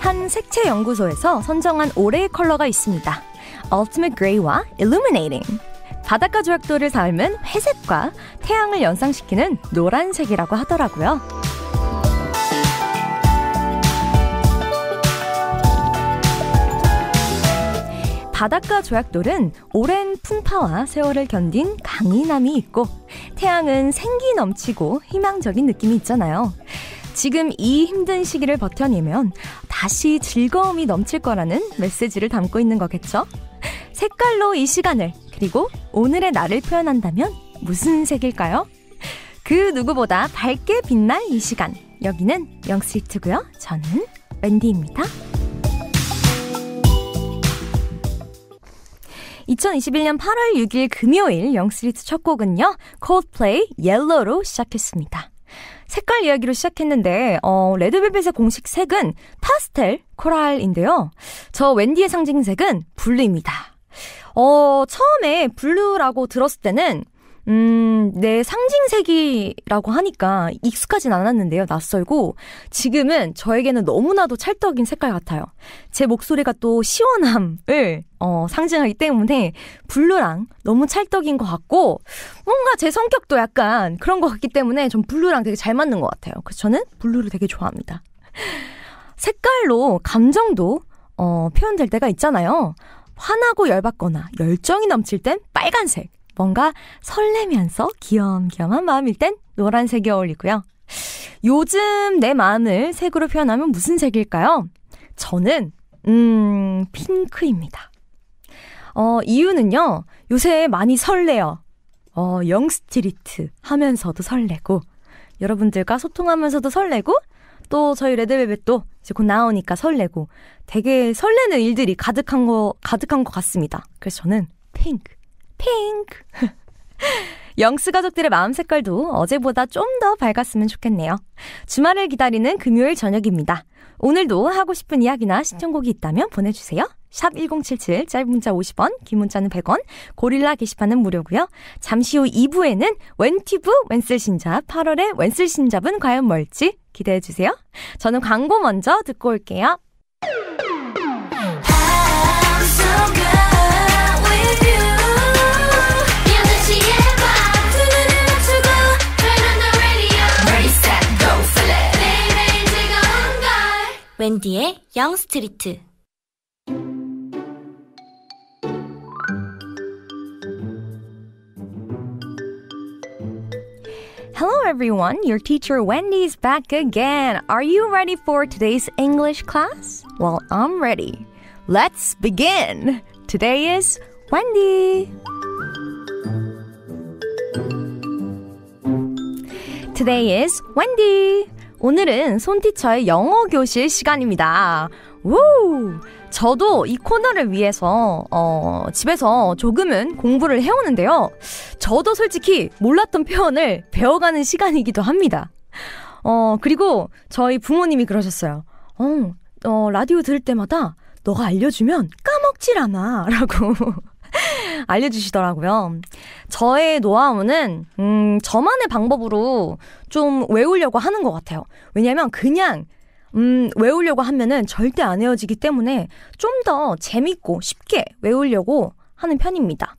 한 색채 연구소에서 선정한 올해의 컬러가 있습니다. Ultimate Gray와 Illuminating. 바닷가 조약돌을 삶은 회색과 태양을 연상시키는 노란색이라고 하더라고요. 바닷가 조약돌은 오랜 풍파와 세월을 견딘 강인함이 있고 태양은 생기 넘치고 희망적인 느낌이 있잖아요. 지금 이 힘든 시기를 버텨내면 다시 즐거움이 넘칠 거라는 메시지를 담고 있는 거겠죠? 색깔로 이 시간을 그리고 오늘의 나를 표현한다면 무슨 색일까요? 그 누구보다 밝게 빛날 이 시간. 여기는 영스트리트고요. 저는 웬디입니다. 2021년 8월 6일 금요일 영스트리트 첫 곡은요. 콜드플레이 옐로로 시작했습니다. 색깔 이야기로 시작했는데 어, 레드벨벳의 공식 색은 파스텔 코랄인데요. 저 웬디의 상징색은 블루입니다. 어, 처음에 블루라고 들었을 때는 음, 내 상징색이라고 하니까 익숙하진 않았는데요. 낯설고 지금은 저에게는 너무나도 찰떡인 색깔 같아요. 제 목소리가 또 시원함을 어, 상징하기 때문에 블루랑 너무 찰떡인 것 같고 뭔가 제 성격도 약간 그런 것 같기 때문에 전 블루랑 되게 잘 맞는 것 같아요. 그래서 저는 블루를 되게 좋아합니다. 색깔로 감정도 어, 표현될 때가 있잖아요. 화나고 열받거나 열정이 넘칠 땐 빨간색. 뭔가 설레면서 귀염귀염한 마음일 땐 노란색이 어울리고요. 요즘 내 마음을 색으로 표현하면 무슨 색일까요? 저는, 음, 핑크입니다. 어, 이유는요, 요새 많이 설레요. 어, 영스트리트 하면서도 설레고, 여러분들과 소통하면서도 설레고, 또 저희 레드벨벳도 이제 곧 나오니까 설레고 되게 설레는 일들이 가득한 거 가득한 것 같습니다. 그래서 저는 핑크, 핑크. 영스 가족들의 마음 색깔도 어제보다 좀 더 밝았으면 좋겠네요. 주말을 기다리는 금요일 저녁입니다. 오늘도 하고 싶은 이야기나 신청곡이 있다면 보내주세요. 샵 1077, 짧은 문자 50원, 긴 문자는 100원, 고릴라 게시판은 무료고요. 잠시 후 2부에는 웬티브 웬슬신잡, 8월의 웬슬신잡은 과연 뭘지 기대해 주세요. 저는 광고 먼저 듣고 올게요. 웬디의 영스트리트 Hello, everyone. Your teacher Wendy's back again. Are you ready for today's English class? Well, I'm ready. Let's begin. Today is Wendy. Today is Wendy. 오늘은 손티처의 영어 교실 시간입니다. Woo. 저도 이 코너를 위해서 어, 집에서 조금은 공부를 해오는데요. 저도 솔직히 몰랐던 표현을 배워가는 시간이기도 합니다. 어, 그리고 저희 부모님이 그러셨어요. 어, 어 라디오 들을 때마다 너가 알려주면 까먹지라마 라고 알려주시더라고요. 저의 노하우는 음, 저만의 방법으로 좀 외우려고 하는 것 같아요. 왜냐하면 그냥 음, 외우려고 하면은 절대 안 외워지기 때문에 좀 더 재밌고 쉽게 외우려고 하는 편입니다.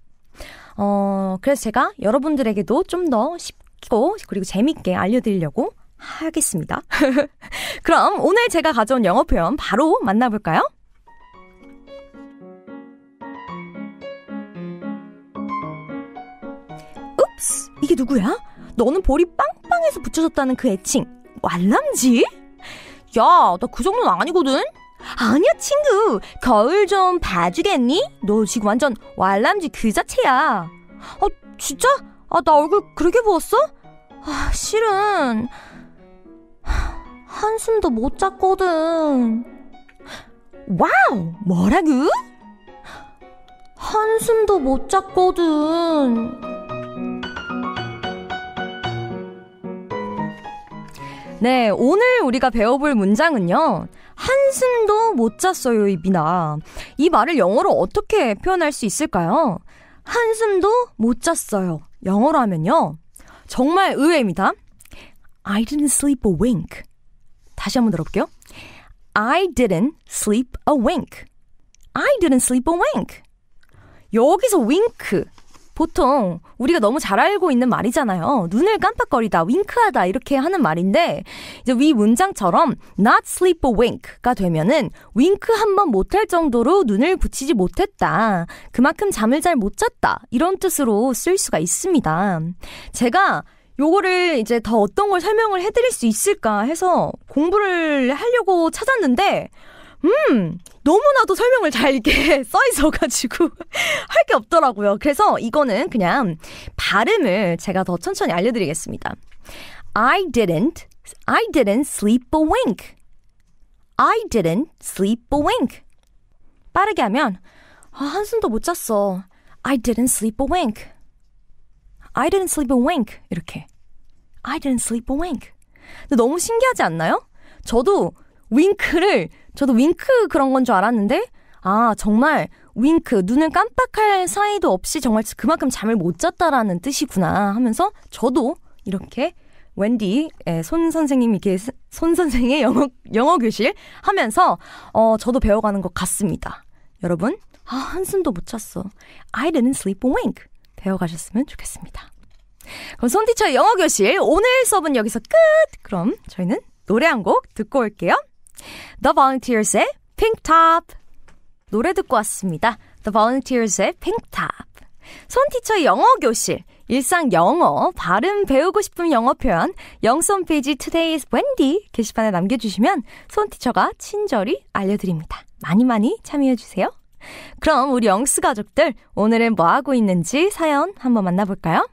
어, 그래서 제가 여러분들에게도 좀 더 쉽고 그리고 재밌게 알려드리려고 하겠습니다. 그럼 오늘 제가 가져온 영어 표현 바로 만나볼까요? 읍스, 이게 누구야? 너는 볼이 빵빵해서 붙여졌다는 그 애칭, 왈람지? 야, 나 그 정도는 아니거든? 아니야, 친구. 거울 좀 봐주겠니? 너 지금 완전 왈람쥐 그 자체야. 아, 진짜? 아, 나 얼굴 그렇게 부었어? 아, 실은. 한숨도 못 잤거든. 와우! 뭐라고? 한숨도 못 잤거든. 네, 오늘 우리가 배워볼 문장은요. 한숨도 못 잤어요, 이 미나. 이 말을 영어로 어떻게 표현할 수 있을까요? 한숨도 못 잤어요. 영어로 하면요. 정말 의외입니다. I didn't sleep a wink. 다시 한번 들어볼게요. I didn't sleep a wink. I didn't sleep a wink. 여기서 윙크 보통 우리가 너무 잘 알고 있는 말이잖아요. 눈을 깜빡거리다, 윙크하다 이렇게 하는 말인데 이제 위 문장처럼 not sleep o wink가 되면은 윙크 한 번 못 할 정도로 눈을 붙이지 못했다. 그만큼 잠을 잘 못 잤다. 이런 뜻으로 쓸 수가 있습니다. 제가 요거를 이제 더 어떤 걸 설명을 해드릴 수 있을까 해서 공부를 하려고 찾았는데, 음, 너무나도 설명을 잘 이렇게 써 있어가지고 할 게 없더라고요. 그래서 이거는 그냥 발음을 제가 더 천천히 알려드리겠습니다. I didn't, I didn't sleep a wink. I didn't sleep a wink. 빠르게 하면 아, 한숨도 못 잤어. I didn't sleep a wink. I didn't sleep a wink. 이렇게. I didn't sleep a wink. 근데 너무 신기하지 않나요? 저도 윙크를 저도 윙크 그런 건 줄 알았는데 아 정말 윙크 눈을 깜빡할 사이도 없이 정말 그만큼 잠을 못 잤다라는 뜻이구나 하면서 저도 이렇게 웬디 예, 손 선생님 이렇게 손 선생의 영어 영어 교실 하면서 어 저도 배워가는 것 같습니다. 여러분 아 한숨도 못 잤어. I didn't sleep a wink. 배워가셨으면 좋겠습니다. 그럼 손티처의 영어 교실 오늘 수업은 여기서 끝. 그럼 저희는 노래 한 곡 듣고 올게요. The Volunteers의 Pink Top 노래 듣고 왔습니다. The Volunteers의 Pink Top 손티처 영어 교실 일상 영어 발음 배우고 싶은 영어 표현 영수 페이지 Today's Wendy 게시판에 남겨주시면 손티처가 친절히 알려드립니다. 많이 많이 참여해주세요. 그럼 우리 영수 가족들 오늘은 뭐 하고 있는지 사연 한번 만나볼까요?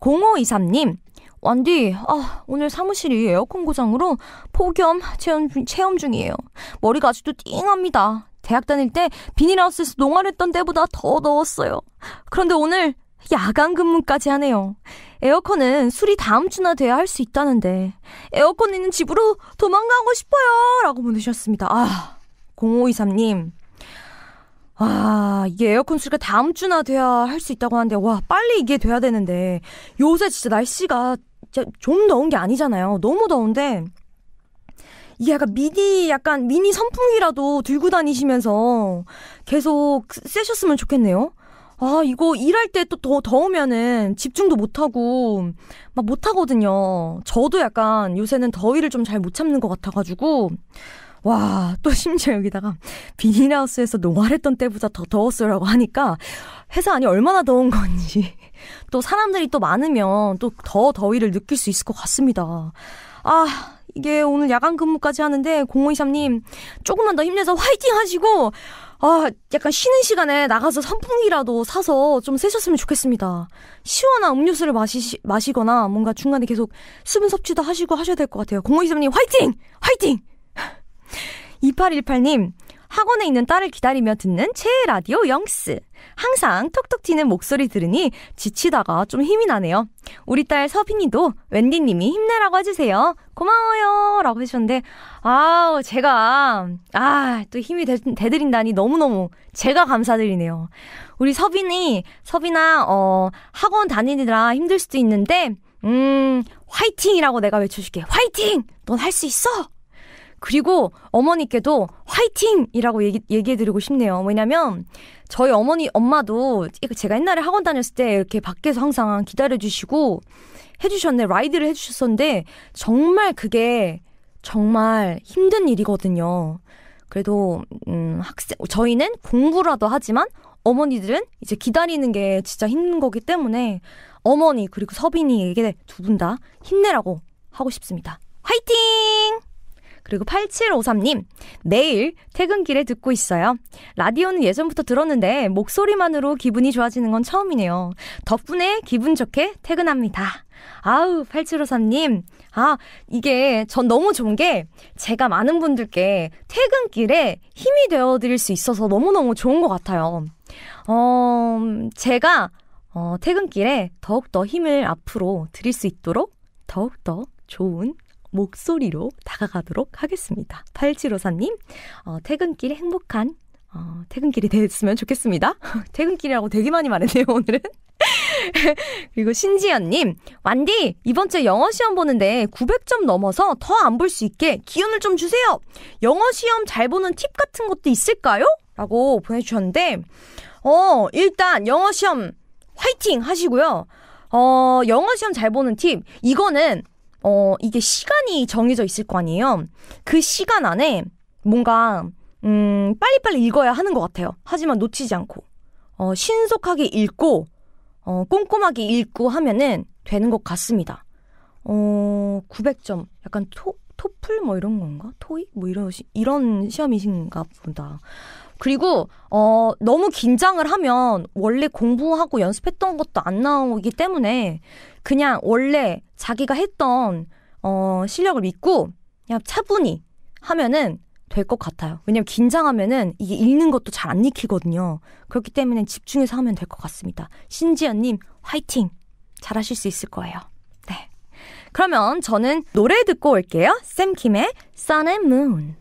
0523님 완디, 아, 오늘 사무실이 에어컨 고장으로 폭염 체험, 체험 중이에요. 머리가 아직도 띵합니다. 대학 다닐 때 비닐하우스에서 농활했던 때보다 더 더웠어요. 그런데 오늘 야간 근무까지 하네요. 에어컨은 술이 다음 주나 돼야 할 수 있다는데 에어컨 있는 집으로 도망가고 싶어요. 라고 보내셨습니다. 아, 0523님. 아, 이게 에어컨 수리가 다음 주나 돼야 할 수 있다고 하는데, 와, 빨리 이게 돼야 되는데, 요새 진짜 날씨가 좀 더운 게 아니잖아요. 너무 더운데 이게 약간 미디 약간 미니 선풍기라도 들고 다니시면서 계속 쓰셨으면 좋겠네요. 아 이거 일할 때 또 더 더우면은 집중도 못 하고 막 못 하거든요. 저도 약간 요새는 더위를 좀 잘 못 참는 것 같아가지고 와, 또 심지어 여기다가 비닐하우스에서 농활했던 때보다 더 더웠어요라고 하니까 회사 안이 얼마나 더운 건지 또 사람들이 또 많으면 또 더 더위를 느낄 수 있을 것 같습니다. 아, 이게 오늘 야간 근무까지 하는데 0523님 조금만 더 힘내서 화이팅 하시고 아, 약간 쉬는 시간에 나가서 선풍기라도 사서 좀 쐬셨으면 좋겠습니다. 시원한 음료수를 마시, 마시거나 뭔가 중간에 계속 수분 섭취도 하시고 하셔야 될 것 같아요. 0523님 화이팅! 화이팅! 2818님, 학원에 있는 딸을 기다리며 듣는 최애 라디오 영스. 항상 톡톡 튀는 목소리 들으니 지치다가 좀 힘이 나네요. 우리 딸 서빈이도 웬디님이 힘내라고 해주세요. 고마워요. 라고 해주셨는데, 아우, 제가, 아, 또 힘이 되, 드린다니 너무너무 제가 감사드리네요. 우리 서빈이, 서빈아, 어, 학원 다니느라 힘들 수도 있는데, 음, 화이팅이라고 내가 외쳐줄게. 화이팅! 넌 할 수 있어! 그리고 어머니께도 화이팅이라고 얘기, 얘기해드리고 싶네요. 왜냐면 저희 어머니 엄마도 제가 옛날에 학원 다녔을 때 이렇게 밖에서 항상 기다려주시고 해주셨는 라이드를 해주셨었는데 정말 그게 정말 힘든 일이거든요. 그래도 음 학생 저희는 공부라도 하지만 어머니들은 이제 기다리는 게 진짜 힘든 거기 때문에 어머니 그리고 서빈이에게 두 분 다 힘내라고 하고 싶습니다. 화이팅! 그리고 8753님, 매일 퇴근길에 듣고 있어요. 라디오는 예전부터 들었는데 목소리만으로 기분이 좋아지는 건 처음이네요. 덕분에 기분 좋게 퇴근합니다. 아우, 8753님. 아, 이게 전 너무 좋은 게 제가 많은 분들께 퇴근길에 힘이 되어 드릴 수 있어서 너무너무 좋은 것 같아요. 어, 제가 어, 퇴근길에 더욱더 힘을 앞으로 드릴 수 있도록 더욱더 좋은 목소리로 다가가도록 하겠습니다. 8754님, 어, 퇴근길 행복한 어, 퇴근길이 됐으면 좋겠습니다. 퇴근길이라고 되게 많이 말했네요, 오늘은. 그리고 신지연님, 완디, 이번 주에 영어 시험 보는데 900점 넘어서 더 안 볼 수 있게 기운을 좀 주세요! 영어 시험 잘 보는 팁 같은 것도 있을까요? 라고 보내주셨는데, 어, 일단 영어 시험 화이팅 하시고요. 어, 영어 시험 잘 보는 팁, 이거는 어, 이게 시간이 정해져 있을 거 아니에요? 그 시간 안에 뭔가, 음, 빨리빨리 읽어야 하는 것 같아요. 하지만 놓치지 않고, 어, 신속하게 읽고, 어, 꼼꼼하게 읽고 하면은 되는 것 같습니다. 어, 900점. 약간 토, 토플 뭐 이런 건가? 토익? 뭐 이런, 시, 이런 시험이신가 보다. 그리고 어 너무 긴장을 하면 원래 공부하고 연습했던 것도 안 나오기 때문에 그냥 원래 자기가 했던 어 실력을 믿고 그냥 차분히 하면은 될 것 같아요. 왜냐면 긴장하면은 이게 읽는 것도 잘안 읽히거든요. 그렇기 때문에 집중해서 하면 될 것 같습니다. 신지연님 화이팅 잘하실 수 있을 거예요. 네. 그러면 저는 노래 듣고 올게요. 샘킴의 Sun and Moon.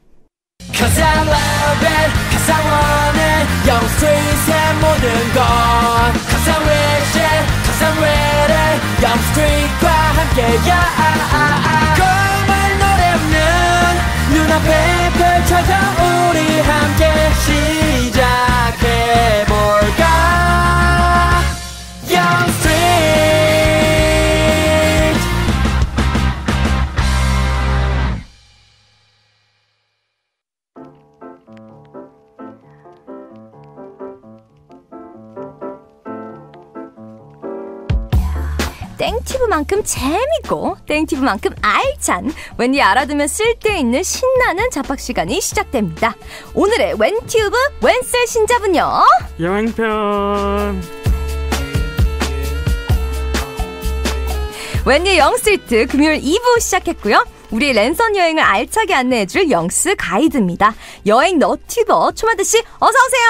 상원의 영스트릿의 모든 것가상 외제 가상 외래 영스트릿과 함께야 꿈을 노래 는 눈앞에 펼쳐져 우리 함께 시작해볼까 영스트릿 땡티브만큼 재밌고 땡티브만큼 알찬 웬디 알아두면 쓸데있는 신나는 잡학 시간이 시작됩니다. 오늘의 웬튜브 웬셀 신잡은요. 여행편. 웬디 영스위트 금요일 2부 시작했고요. 우리 랜선 여행을 알차게 안내해줄 영스 가이드입니다. 여행 너튜버 초마드 씨 어서 오세요.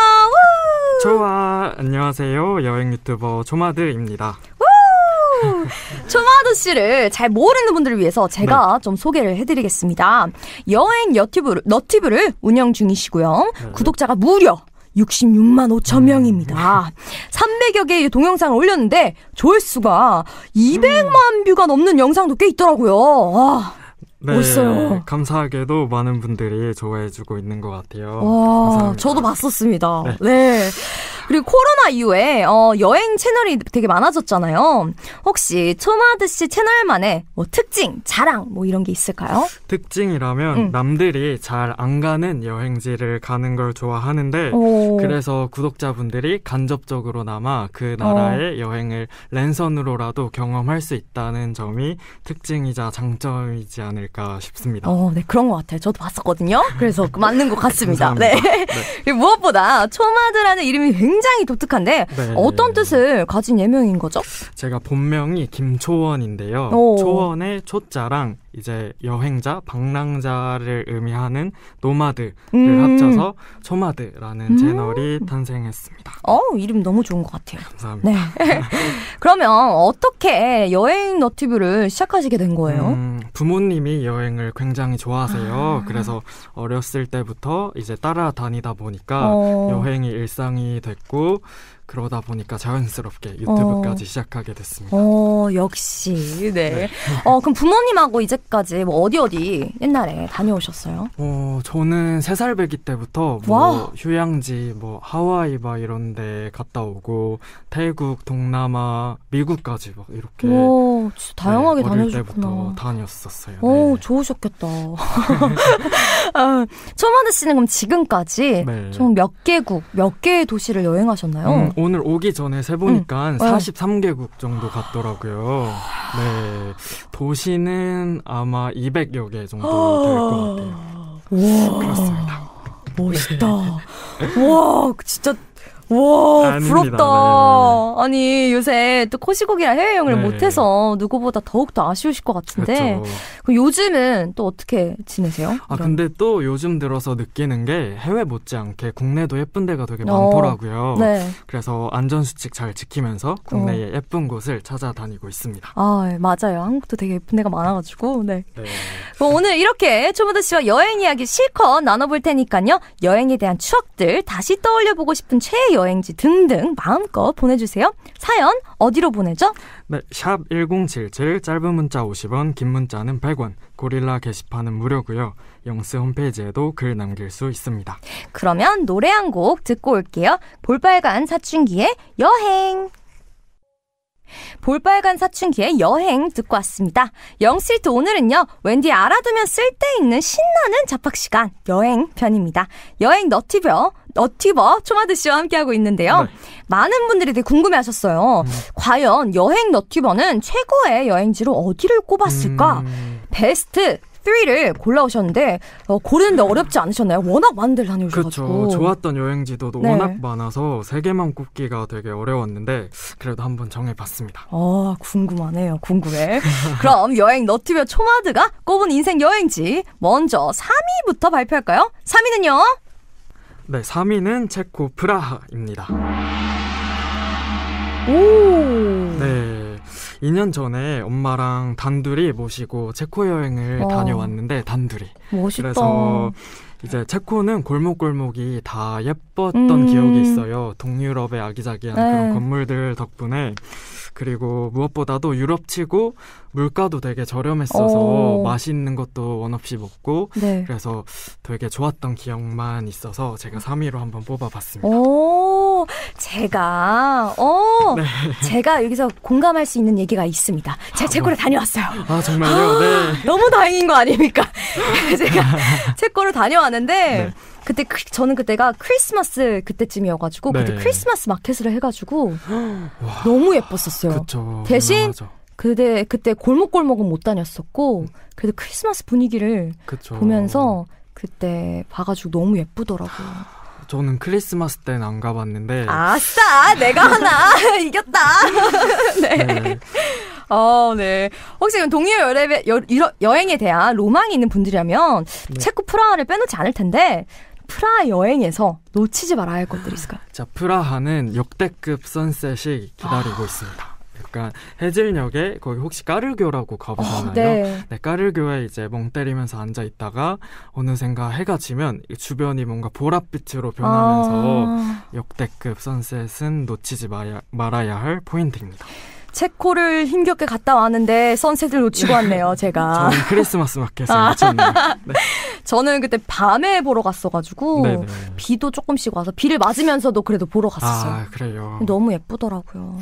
좋아 안녕하세요 여행 유튜버 초마드입니다. 초마 아저씨를 잘 모르는 분들을 위해서 제가 네. 좀 소개를 해드리겠습니다. 여행 너티브, 너티브를 운영 중이시고요. 네. 구독자가 무려 66만 5천 음. 명입니다. 300여 개의 동영상을 올렸는데 조회수가 200만 음. 뷰가 넘는 영상도 꽤 있더라고요. 아, 네, 멋있어요. 감사하게도 많은 분들이 좋아해주고 있는 것 같아요. 와, 저도 봤었습니다. 네. 네. 그리고 코로나 이후에 어, 여행 채널이 되게 많아졌잖아요. 혹시 초마드 씨 채널만의 뭐 특징, 자랑 뭐 이런 게 있을까요? 특징이라면 응. 남들이 잘 안 가는 여행지를 가는 걸 좋아하는데 오. 그래서 구독자분들이 간접적으로나마 그 나라의 어. 여행을 랜선으로라도 경험할 수 있다는 점이 특징이자 장점이지 않을까 싶습니다. 어, 네 그런 것 같아요. 저도 봤었거든요. 그래서 맞는 것 같습니다. 네. 네. 무엇보다 초마드라는 이름이 굉장히 굉장히 독특한데 네. 어떤 뜻을 가진 예명인 거죠? 제가 본명이 김초원인데요. 오. 초원의 초자랑 이제 여행자, 방랑자를 의미하는 노마드를 음. 합쳐서 초마드라는 음. 채널이 탄생했습니다. 어, 이름 너무 좋은 것 같아요. 감사합니다. 네. 그러면 어떻게 여행 너튜브를 시작하시게 된 거예요? 음, 부모님이 여행을 굉장히 좋아하세요. 아. 그래서 어렸을 때부터 이제 따라다니다 보니까 어. 여행이 일상이 됐고 그러다 보니까 자연스럽게 유튜브까지 어. 시작하게 됐습니다. 어, 역시. 네. 네. 어, 그럼 부모님하고 이제까지 뭐 어디 어디 옛날에 다녀오셨어요? 어, 저는 세살 배기 때부터 뭐 와. 휴양지 뭐 하와이 막 이런 데 갔다 오고 태국, 동남아, 미국까지 막 이렇게 오, 진짜 네, 다양하게 네, 다녀셨구나 다녔었어요. 오, 네. 좋으셨겠다. 아, 청하 씨는 그럼 지금까지 네. 총몇 개국, 몇 개의 도시를 여행하셨나요? 음, 오늘 오기 전에 세보니까 응. 43개국 어. 정도 갔더라고요. 네. 도시는 아마 200여 개 정도 될 것 같아요. 와. 그렇습니다. 멋있다. 네. 와, 진짜 와 아닙니다. 부럽다. 네. 네, 네. 아니 요새 또코시국이랑 해외여행을 네. 못해서 누구보다 더욱더 아쉬우실 것 같은데 그렇죠. 요즘은 또 어떻게 지내세요? 아 이런. 근데 또 요즘 들어서 느끼는 게 해외 못지않게 국내도 예쁜 데가 되게 어, 많더라고요. 네. 그래서 안전수칙 잘 지키면서 국내의 어. 예쁜 곳을 찾아다니고 있습니다. 아 맞아요. 한국도 되게 예쁜 데가 많아가지고 네. 네. 오늘 이렇게 초보드 씨와 여행 이야기 실컷 나눠볼 테니까요. 여행에 대한 추억들 다시 떠올려보고 싶은 최애 여행지 등등 마음껏 보내주세요. 사연 어디로 보내죠? 네, 샵1077 짧은 문자 50원, 긴 문자는 100원, 고릴라 게시판은 무료고요. 영스 홈페이지에도 글 남길 수 있습니다. 그러면 노래 한 곡 듣고 올게요. 볼빨간 사춘기의 여행. 볼빨간 사춘기의 여행 듣고 왔습니다. 영스트리트 오늘은요, 웬디 알아두면 쓸데있는 신나는 잡학 시간, 여행 편입니다. 여행 너티버 너티버 초마드 씨와 함께하고 있는데요. 네. 많은 분들이 되게 궁금해하셨어요. 음. 과연 여행 너티버는 최고의 여행지로 어디를 꼽았을까? 음. 베스트 3를 골라오셨는데 어, 고르는데 음. 어렵지 않으셨나요? 워낙 많은데 다녀오셔가지 그렇죠. 좋았던 여행지도 네. 워낙 많아서 3 개만 꼽기가 되게 어려웠는데 그래도 한번 정해봤습니다. 아 궁금하네요. 궁금해. 그럼 여행 너튜브 초마드가 꼽은 인생 여행지 먼저 3위부터 발표할까요? 3위는요? 네, 3위는 체코 프라하입니다. 오. 2년 전에 엄마랑 단둘이 모시고 체코 여행을 와. 다녀왔는데 단둘이 멋있다. 그래서 이제 체코는 골목골목이 다 예뻐 예뻤던 음. 기억이 있어요. 동유럽의 아기자기한 네. 그런 건물들 덕분에 그리고 무엇보다도 유럽치고 물가도 되게 저렴했어서 오. 맛있는 것도 원 없이 먹고 네. 그래서 되게 좋았던 기억만 있어서 제가 3위로 한번 뽑아봤습니다. 오, 제가 오, 네. 제가 여기서 공감할 수 있는 얘기가 있습니다. 제가 체코를 아, 뭐. 다녀왔어요. 아 정말요? 아, 네. 너무 다행인 거 아닙니까? 제가 체코를 다녀왔는데. 네. 그때 그, 저는 그때가 크리스마스 그때쯤이어가지고 네. 그때 크리스마스 마켓을 해가지고 너무 예뻤었어요. 그쵸, 대신 그때 그때 골목골목은 못 다녔었고 그래도 크리스마스 분위기를 그쵸. 보면서 그때 봐가지고 너무 예쁘더라고요. 저는 크리스마스 땐안 가봤는데 아싸 내가 하나 이겼다. 네. 네. 어, 네. 혹시 그럼 동료 여행에, 여, 행에 대한 로망이 있는 분들이라면 네. 체코 프라하를 빼놓지 않을 텐데 프라 여행에서 놓치지 말아야 할 것들이 있을까요? 자, 프라하는 역대급 선셋이 기다리고 아. 있습니다. 그러 그러니까 해질녘에 거기 혹시 까르교라고 가보셨나요? 어, 네. 네. 까르교에 이제 멍 때리면서 앉아 있다가 어느샌가 해가 지면 주변이 뭔가 보랏빛으로 변하면서 아. 역대급 선셋은 놓치지 말야 말아야 할 포인트입니다. 체코를 힘겹게 갔다 왔는데 선셋을 놓치고 왔네요, 제가. 저는 크리스마스 마켓에 놓쳤네요. 아. 네. 저는 그때 밤에 보러 갔어가지고 네네. 네. 비도 조금씩 와서 비를 맞으면서도 그래도 보러 갔었어요. 아, 그래요. 너무 예쁘더라고요.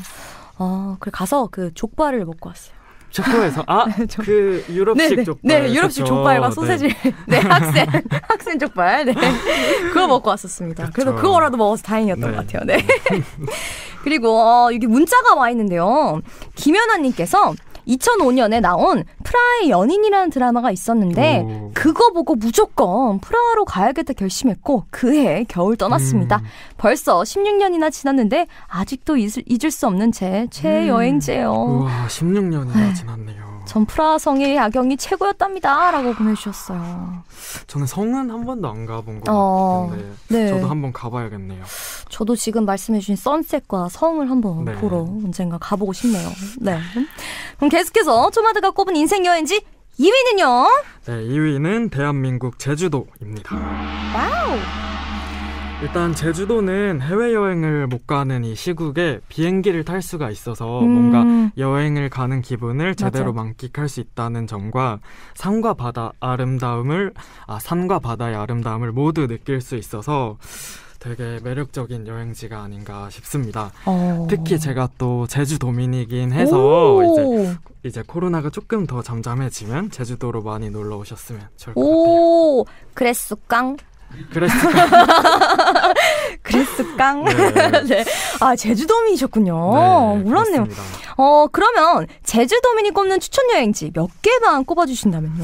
아, 그래 가서 그 족발을 먹고 왔어요. 족보에서 아 그 유럽식 네네. 네. 족발 네 유럽식 그쵸. 족발과 네. 소세지 네, 네 학생 학생 족발 네 그거 먹고 왔었습니다 그래서 그거라도 먹어서 다행이었던 네. 것 같아요 네 그리고 어, 여기 문자가 와 있는데요 김연아님께서 2005년에 나온 프라의 연인이라는 드라마가 있었는데 오. 그거 보고 무조건 프라하로 가야겠다 결심했고 그해 겨울 떠났습니다. 음. 벌써 16년이나 지났는데 아직도 잊을, 잊을 수 없는 제 최애 음. 여행지예요. 와 16년이나 지났네요. 전 프라성의 야경이 최고였답니다. 라고 보내주셨어요. 저는 성은 한 번도 안 가본 것 어, 같은데 네. 저도 한 번 가봐야겠네요. 저도 지금 말씀해주신 선셋과 성을 한번 네. 보러 언젠가 가보고 싶네요. 네. 그럼 계속해서 초마드가 꼽은 인생 여행지 2위는요? 네, 2위는 대한민국 제주도입니다. 와우! 일단 제주도는 해외여행을 못 가는 이 시국에 비행기를 탈 수가 있어서 음. 뭔가 여행을 가는 기분을 제대로 맞아. 만끽할 수 있다는 점과 산과 바다 아름다움을 아 산과 바다의 아름다움을 모두 느낄 수 있어서 되게 매력적인 여행지가 아닌가 싶습니다. 어... 특히 제가 또 제주도민이긴 해서 이제 이제 코로나가 조금 더 잠잠해지면 제주도로 많이 놀러 오셨으면 좋을 것 같아요. 오, 그랬수깡. 그랬을까? 그랬을까? 네. 네. 아, 제주도민이셨군요. 네, 몰랐네요. 그습니다 어, 그러면 제주도민이 꼽는 추천 여행지 몇 개만 꼽아주신다면요?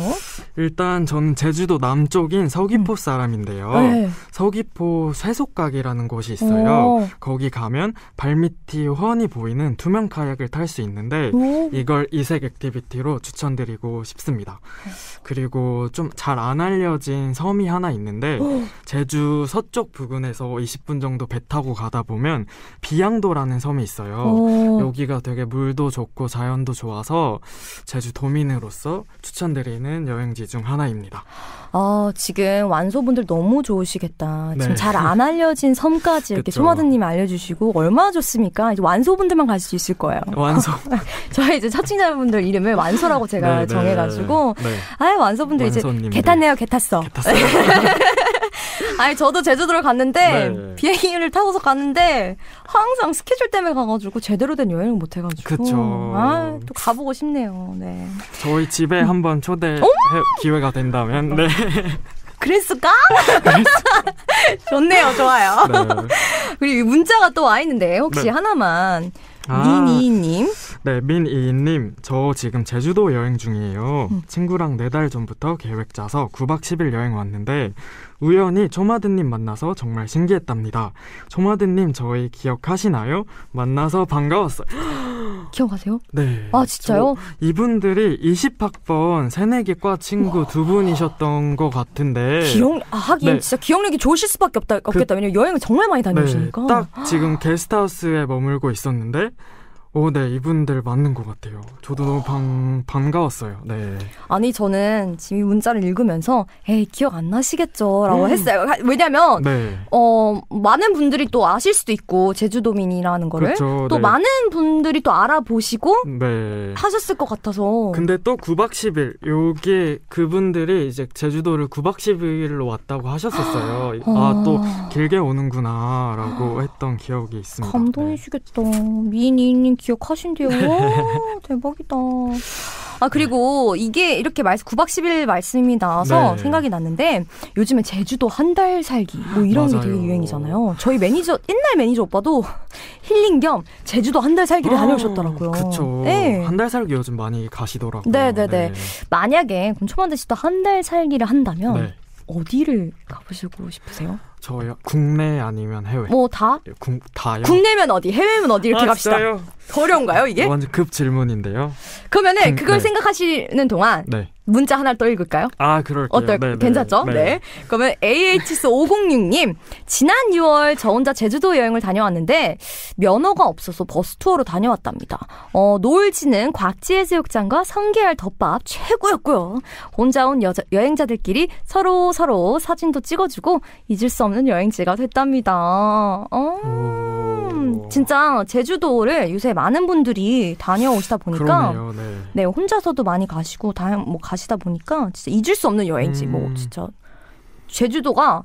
일단 저는 제주도 남쪽인 서귀포 음. 사람인데요. 네. 서귀포 쇠속각이라는 곳이 있어요. 오. 거기 가면 발밑이 훤히 보이는 투명 카약을 탈 수 있는데 오. 이걸 이색 액티비티로 추천드리고 싶습니다. 그리고 좀 잘 안 알려진 섬이 하나 있는데 오. 제주 서쪽 부근에서 20분 정도 배 타고 가다 보면 비양도라는 섬이 있어요. 오. 여기가 되게 물도 좋고 자연도 좋아서 제주 도민으로서 추천드리는 여행지 중 하나입니다. 어, 지금 완소분들 너무 좋으시겠다. 지금 네. 잘안 알려진 섬까지 이렇게 소마드님 이 알려주시고 얼마나 좋습니까? 이제 완소분들만 가실 수 있을 거예요. 완소. 저희 이제 첫칭자분들 이름을 완소라고 제가 네, 네. 정해가지고 네. 아 완소분들 이제 개 탔네요, 개 탔어. 아니 저도 제주도를 갔는데 네. 비행기를 타고서 갔는데 항상 스케줄 때문에 가가지고 제대로 된 여행을 못 해가지고 그쵸. 아, 또 가보고 싶네요. 네. 저희 집에 한번 초대 기회가 된다면 네. 그랬을까? 좋네요, 좋아요. 네. 그리고 문자가 또 와 있는데 혹시 네. 하나만 아, 민이님. 네, 민이님. 저 지금 제주도 여행 중이에요. 음. 친구랑 네 달 전부터 계획 짜서 9박 10일 여행 왔는데 우연히 조마드님 만나서 정말 신기했답니다. 조마드님 저희 기억하시나요? 만나서 반가웠어요. 기억하세요? 네. 아 진짜요? 이분들이 20학번 새내기과 친구 와. 두 분이셨던 것 같은데 기억 아, 하긴 네. 진짜 기억력이 좋으실 수밖에 없다 그 없겠다. 그, 왜냐면 여행을 정말 많이 네, 다녀오시니까. 네, 딱 지금 게스트하우스에 머물고 있었는데 오, 네, 이분들 맞는 것 같아요. 저도 너무 반, 반가웠어요. 네. 아니, 저는 지금 이 문자를 읽으면서, 에이, 기억 안 나시겠죠? 라고 음. 했어요. 왜냐면, 네. 어, 많은 분들이 또 아실 수도 있고, 제주도민이라는 거를. 그렇죠, 또 네. 많은 분들이 또 알아보시고, 네. 하셨을 것 같아서. 근데 또 9박 10일, 요게 그분들이 이제 제주도를 9박 10일로 왔다고 하셨었어요. 아. 아, 또 길게 오는구나, 라고 아. 했던 기억이 있습니다. 네. 감동이시겠다. 미인이인 기억하신대요. 네. 대박이다. 아, 그리고 이게 이렇게 말씀, 9박 10일 말씀이 나와서 네. 생각이 났는데 요즘에 제주도 한 달 살기 뭐 이런 맞아요. 게 되게 유행이잖아요. 저희 매니저, 옛날 매니저 오빠도 힐링 겸 제주도 한 달 살기를 어, 다녀오셨더라고요. 그쵸. 네. 한달 살기 요즘 많이 가시더라고요. 네네네. 네, 네. 네. 만약에 그럼 초반대 씨도 한 달 살기를 한다면 어디를 가보시고 싶으세요? 저요 국내 아니면 해외. 뭐 다? 예, 국, 다요. 국내면 어디, 해외면 어디 이렇게 아, 갑시다. 진려운가요 이게? 뭐, 완전 급 질문인데요. 그러면은 음, 그걸 네. 생각하시는 동안 네. 문자 하나 더 읽을까요? 아, 그럴까요? 어떨 네네. 네, 괜찮죠? 네네. 네. 그러면 AHS506님, 지난 6월 저 혼자 제주도 여행을 다녀왔는데 면허가 없어서 버스 투어로 다녀왔답니다. 어, 노을지는 곽지해수욕장과 성게알 덮밥 최고였고요. 혼자 온 여자, 여행자들끼리 서로 서로 사진도 찍어주고 잊을 수 없는 여행지가 됐답니다. 어, 진짜 제주도를 요새 많은 분들이 다녀오시다 보니까 그러네요, 네. 네. 혼자서도 많이 가시고 다뭐 가시다 보니까 진짜 잊을 수 없는 여행지 뭐 음. 뭐 진짜 제주도가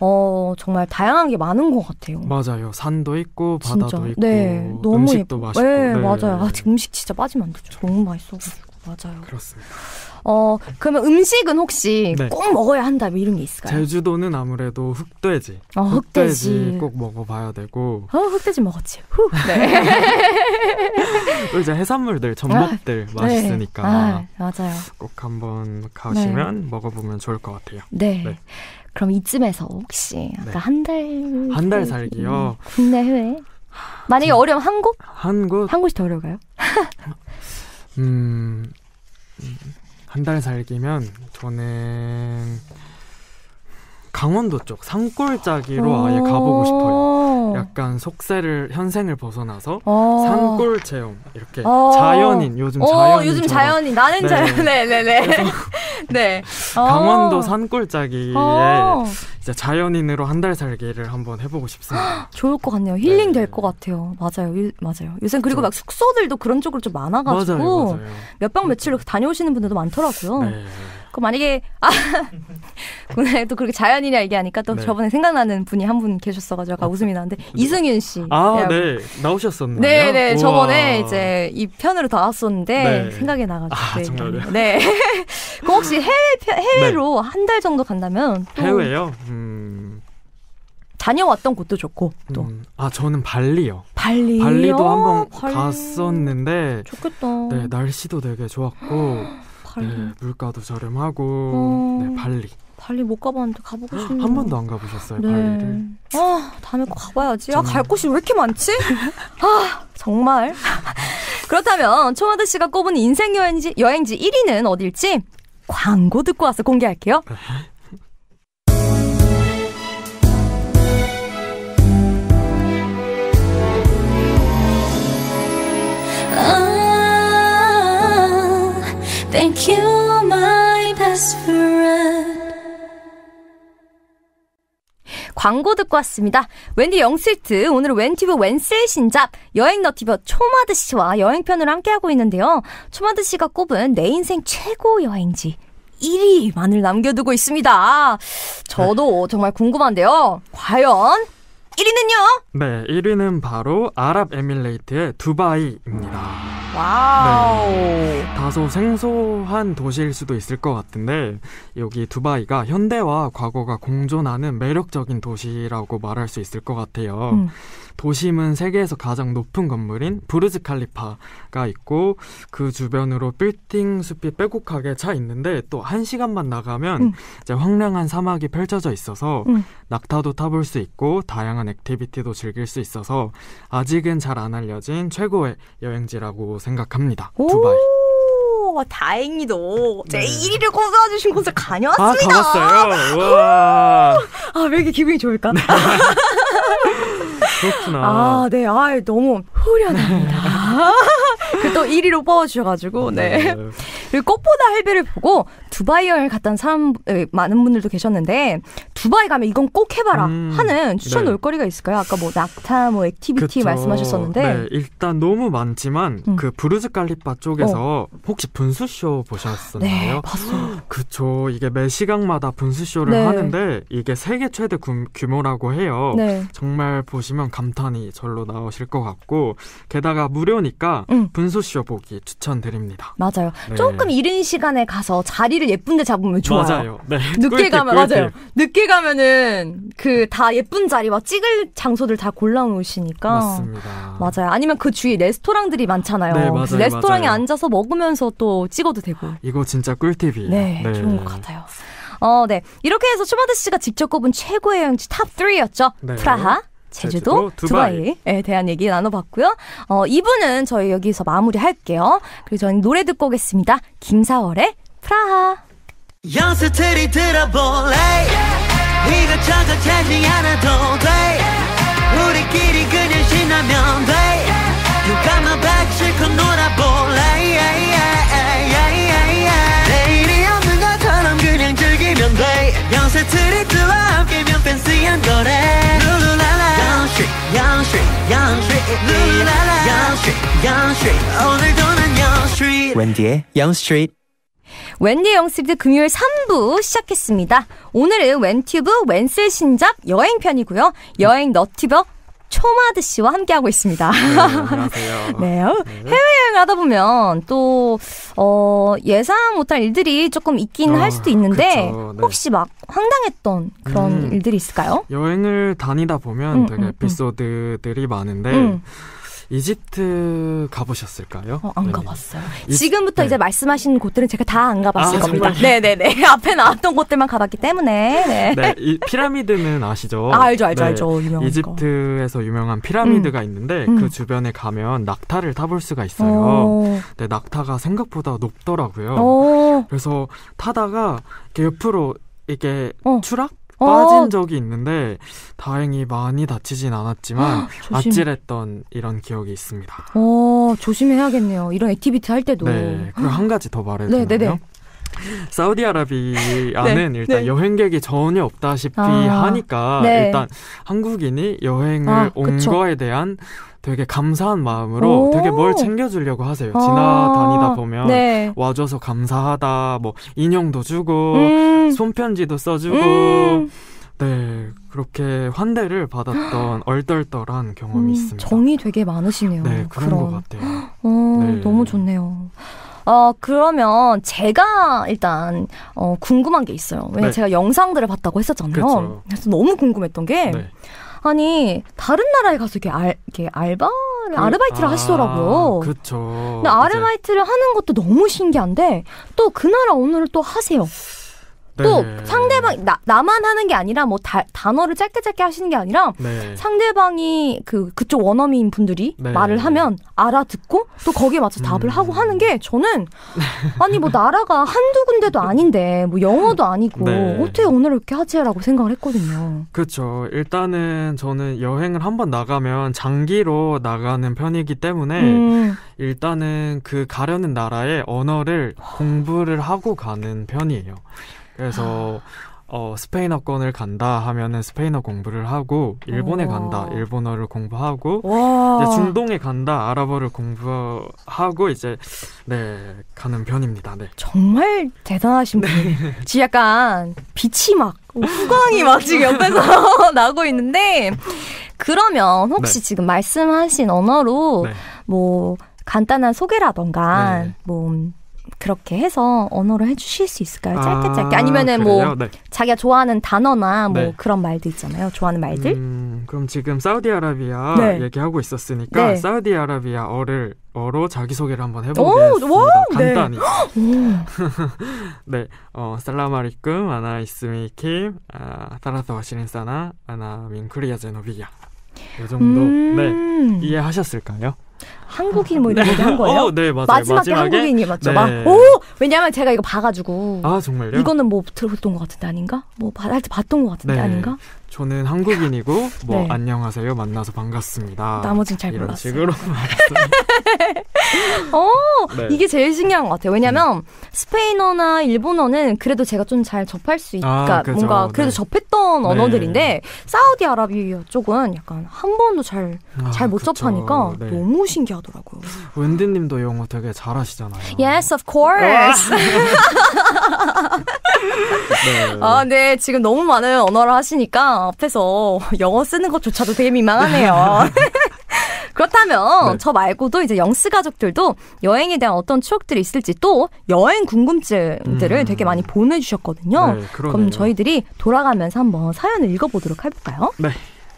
어 정말 다양한 게 많은 것 같아요. 맞아요. 산도 있고 바다도 진짜. 있고 네, 너무 음식도 예뻐. 맛있고. 네, 네, 맞아요. 아, 음식 진짜 빠지면 안 되죠. 너무 맛있어. 맞아요. 그렇습니다. 어, 그러면 음식은 혹시 네. 꼭 먹어야 한다 뭐 이런 게 있을까요? 제주도는 아무래도 흑돼지. 어, 흑돼지. 흑돼지 꼭 먹어봐야 되고. 어, 흑돼지 먹었지. 후. 네. 또 이제 해산물들, 전복들 아, 네. 맛있으니까. 네. 아, 맞아요. 꼭 한번 가시면 네. 먹어보면 좋을 것 같아요. 네. 네. 그럼 이쯤에서 혹시 아까 네. 한달 한 달 살기요. 국내 해외. 만약에 저, 음. 어려우면 한 곳? 한 곳? 한 곳이 더 어려울까요? 음, 음. 한달 살기면 저는 강원도 쪽 산골짜기로 아예 가보고 싶어요. 약간 속세를 현생을 벗어나서 어. 산골 체험 이렇게 어. 자연인 요즘 어, 자연인 요즘 자연인 나는 자연 에네네네 네, 네, 네. 강원도 산골짜기에 이제 자연인으로 한 달 살기를 한번 해보고 싶습니다. 좋을 것 같네요. 힐링 네. 될것 같아요. 맞아요, 유, 맞아요. 요새 그리고 막 숙소들도 그런 쪽으로 좀 많아가지고 몇박 며칠로 다녀오시는 분들도 많더라고요. 네. 그럼 만약에 아 오늘 또 그렇게 자연이냐 얘기하니까 또 네. 저번에 생각나는 분이 한 분 계셨어가지고 아까 아, 웃음이 나는데 이승윤 씨. 아, 네나오셨었나 네, 네, 네, 네. 저번에 이제 이 편으로 나왔었는데 네. 생각이 나가지고. 아, 네. 네. 그럼 혹시 해외 네. 해외로 한 달 정도 간다면 해외요? 음... 다녀왔던 곳도 좋고 또. 음, 아 저는 발리요. 발리. 발리도 한번 발리... 갔었는데. 좋겠다. 네 날씨도 되게 좋았고. 발리. 네, 물가도 저렴하고 어... 네, 발리. 발리 못 가봤는데 가보고 싶네요. 한 번도 안 가보셨어요, 네. 발리를? 아, 다음에 꼭 가봐야지. 저는... 아, 갈 곳이 왜 이렇게 많지? 아, 정말. 그렇다면 초마드 씨가 꼽은 인생 여행지 여행지 1위는 어딜지 광고 듣고 와서 공개할게요. 네. Thank you, my best friend. 광고 듣고 왔습니다. 웬디 영스트 오늘은 웬티브 웬슬 신작 여행 너티버 초마드 씨와 여행편을 함께하고 있는데요. 초마드 씨가 꼽은 내 인생 최고 여행지 1위만을 남겨두고 있습니다. 저도 정말 궁금한데요. 과연 1위는요? 네, 1위는 바로 아랍에밀레이트의 두바이입니다. 와우. 네, 다소 생소한 도시일 수도 있을 것 같은데 여기 두바이가 현대와 과거가 공존하는 매력적인 도시라고 말할 수 있을 것 같아요. 음. 도심은 세계에서 가장 높은 건물인 부르즈 칼리파가 있고 그 주변으로 빌딩 숲이 빼곡하게 차 있는데 또 한 시간만 나가면 음. 이제 황량한 사막이 펼쳐져 있어서 음. 낙타도 타볼 수 있고 다양한 다양한 액티비티도 즐길 수 있어서 아직은 잘 안 알려진 최고의 여행지라고 생각합니다. 두바이. 오, 다행히도 제 네. 1위를 꼽아주신 콘서 다녀왔습니다. 아, 가봤어요. 와. 아, 왜 이렇게 기분이 좋을까? 네. 그렇구나. 아, 네. 아, 너무 후련합니다. 그또 1위로 뽑아주셔가지고, 네. 네. 꽃보다 할배를 보고 두바이 여행을 갔던 사람, 많은 분들도 계셨는데, 두바이 가면 이건 꼭 해봐라 음, 하는 추천 네. 놀거리가 있을까요? 아까 뭐 낙타, 뭐 액티비티 그쵸. 말씀하셨었는데 네, 일단 너무 많지만 음. 그 부르즈 칼리파 쪽에서 어. 혹시 분수쇼 보셨었나요? 네, 봤어요. 그쵸. 이게 매 시간마다 분수쇼를 네. 하는데 이게 세계 최대 구, 규모라고 해요. 네. 정말 보시면 감탄이 절로 나오실 것 같고 게다가 무료니까 음. 분수쇼 보기 추천드립니다. 맞아요. 네. 조금 이른 시간에 가서 자리를 예쁜데 잡으면 좋아요. 맞아요. 네. 늦게 꿀팁, 가면 꿀팁. 맞아요. 늦게 가면은 그 다 예쁜 자리 와 찍을 장소들 다 골라놓으시니까 맞습니다. 맞아요. 아니면 그 주위 레스토랑들이 많잖아요. 네, 그 맞아요, 레스토랑에 맞아요. 앉아서 먹으면서 또 찍어도 되고. 이거 진짜 꿀팁이에요. 네, 네. 좋은 것 같아요. 어, 네. 이렇게 해서 초바드 씨가 직접 꼽은 최고의 여행지 탑 3였죠. 네. 프라하, 제주도, 제주도 두바이에 네, 대한 얘기 나눠봤고요. 어, 이분은 저희 여기서 마무리할게요. 그리고 저는 노래 듣고 오겠습니다. 김사월의 프라하. 이것저것 찾지 않아도 돼 우리끼리 그냥 신나면 돼 누가만 바치고 놀아볼래 내일이 없는 것처럼 그냥 즐기면 돼 영세 트리트와 함께면 팬시한 노래 룰루랄라 양식 양식 양식 룰루랄라 양식 양식 오늘도 난 양식 랜디의 양스트리트 웬디 영스리드 금요일 3부 시작했습니다. 오늘은 웬튜브 웬슬 신작 여행편이고요. 여행 너티버 초마드 씨와 함께하고 있습니다. 네, 안녕하세요. 네, 해외여행 하다 보면 또, 어, 예상 못할 일들이 조금 있긴 어, 할 수도 있는데, 그쵸, 네. 혹시 막 황당했던 그런 음, 일들이 있을까요? 여행을 다니다 보면 음, 되게 음, 음. 에피소드들이 많은데, 음. 이집트 가보셨을까요? 어, 안 네. 가봤어요. 이... 지금부터 네. 이제 말씀하신 곳들은 제가 다 안 가봤을 아, 겁니다. 네네네. 네, 네. 앞에 나왔던 곳들만 가봤기 때문에. 네. 네이 피라미드는 아시죠? 아, 알죠, 알죠, 네. 알죠. 유명한 이집트에서 거. 유명한 피라미드가 음. 있는데 음. 그 주변에 가면 낙타를 타볼 수가 있어요. 오. 근 낙타가 생각보다 높더라고요. 오. 그래서 타다가 옆으로 이게 어. 추락? 어. 빠진 적이 있는데 다행히 많이 다치진 않았지만 아찔했던 이런 기억이 있습니다. 어, 조심해야겠네요. 이런 액티비티 할 때도. 네. 그리고 한 가지 더 말해도 네, 네, 네. 되나요? 네네. 사우디아라비아는 네, 일단 네. 여행객이 전혀 없다시피 아, 하니까 네. 일단 한국인이 여행을 아, 온 그쵸. 거에 대한 되게 감사한 마음으로 되게 뭘 챙겨주려고 하세요. 지나다니다 아, 보면 네. 와줘서 감사하다, 뭐 인형도 주고 음~ 손편지도 써주고. 음~ 네, 그렇게 환대를 받았던 얼떨떨한 경험이 음, 있습니다. 정이 되게 많으시네요. 네, 그런 그럼. 것 같아요. 어, 네. 너무 좋네요. 어, 그러면 제가 일단 어, 궁금한 게 있어요. 왜 네. 제가 영상들을 봤다고 했었잖아요. 그쵸. 그렇죠. 그래서 너무 궁금했던 게 네. 아니 다른 나라에 가서 이렇게, 알, 이렇게 알바 그, 아르바이트를 아, 하시더라고요. 그렇죠. 근데 아르바이트를 맞아 하는 것도 너무 신기한데 또 그 나라 오늘을 또 하세요. 네. 또 상대방 나, 나만 하는 게 아니라 뭐 다, 단어를 짧게 짧게 하시는 게 아니라 네. 상대방이 그 그쪽 원어민 분들이 네. 말을 하면 알아듣고 또 거기에 맞춰 음. 답을 하고 하는 게 저는 아니 뭐 나라가 한두 군데도 아닌데 뭐 영어도 아니고 네. 어떻게 오늘 이렇게 하지라고 생각을 했거든요. 그렇죠. 일단은 저는 여행을 한번 나가면 장기로 나가는 편이기 때문에 음. 일단은 그 가려는 나라의 언어를 공부를 하고 가는 편이에요. 그래서 어, 스페인어권을 간다 하면은 스페인어 공부를 하고 일본에 간다 일본어를 공부하고 이제 중동에 간다 아랍어를 공부하고 이제 네 가는 편입니다. 네. 정말 대단하신 네. 분이 지 약간 빛이 막 후광이 막 지금 네. 옆에서 나고 있는데 그러면 혹시 네. 지금 말씀하신 언어로 네. 뭐 간단한 소개라던가 네. 뭐 그렇게 해서 언어를 해주실 수 있을까요? 짧게 아, 짧게 아니면은 아, 뭐 네. 자기가 좋아하는 단어나 뭐 네. 그런 말도 있잖아요. 좋아하는 말들. 음, 그럼 지금 사우디아라비아 네. 얘기하고 있었으니까 네. 사우디아라비아어를 어로 자기 소개를 한번 해보겠습니다. 오, 네. 간단히. 네, 어, 살라마리쿰 아나 이스미킴 아, 타라서 와시린사나 아나 민크리아 제노비야. 이 정도 네. 음~ 네 이해하셨을까요? 한국인 뭐 이런 네. 얘기한 거예요? 어, 네, 맞아요. 마지막에, 마지막에? 한국인이 맞죠? 네. 막, 오! 왜냐면 제가 이거 봐가지고. 아, 정말요? 이거는 뭐들어던것 같은데 아닌가? 뭐, 봤던 것 같은데 네. 아닌가? 저는 한국인이고 뭐 네. 안녕하세요 만나서 반갑습니다. 나머지는 잘 이런 몰랐어요. 식으로 어, 네. 이게 제일 신기한 것 같아요. 왜냐하면 음. 스페인어나 일본어는 그래도 제가 좀 잘 접할 수있 아, 그러니까 그죠. 뭔가 네. 그래도 네. 접했던 언어들인데 네. 사우디아라비아 쪽은 약간 한 번도 잘 잘못 아, 접하니까 네. 너무 신기하더라고요. 웬디님도 영어 되게 잘하시잖아요. Yes, of course. 아, 아 네. 지금 너무 많은 언어를 하시니까 앞에서 영어 쓰는 것조차도 되게 민망하네요. 그렇다면 네. 저 말고도 이제 영스 가족들도 여행에 대한 어떤 추억들이 있을지 또 여행 궁금증들을 음. 되게 많이 보내주셨거든요. 네, 그럼 저희들이 돌아가면서 한번 사연을 읽어보도록 할까요 네.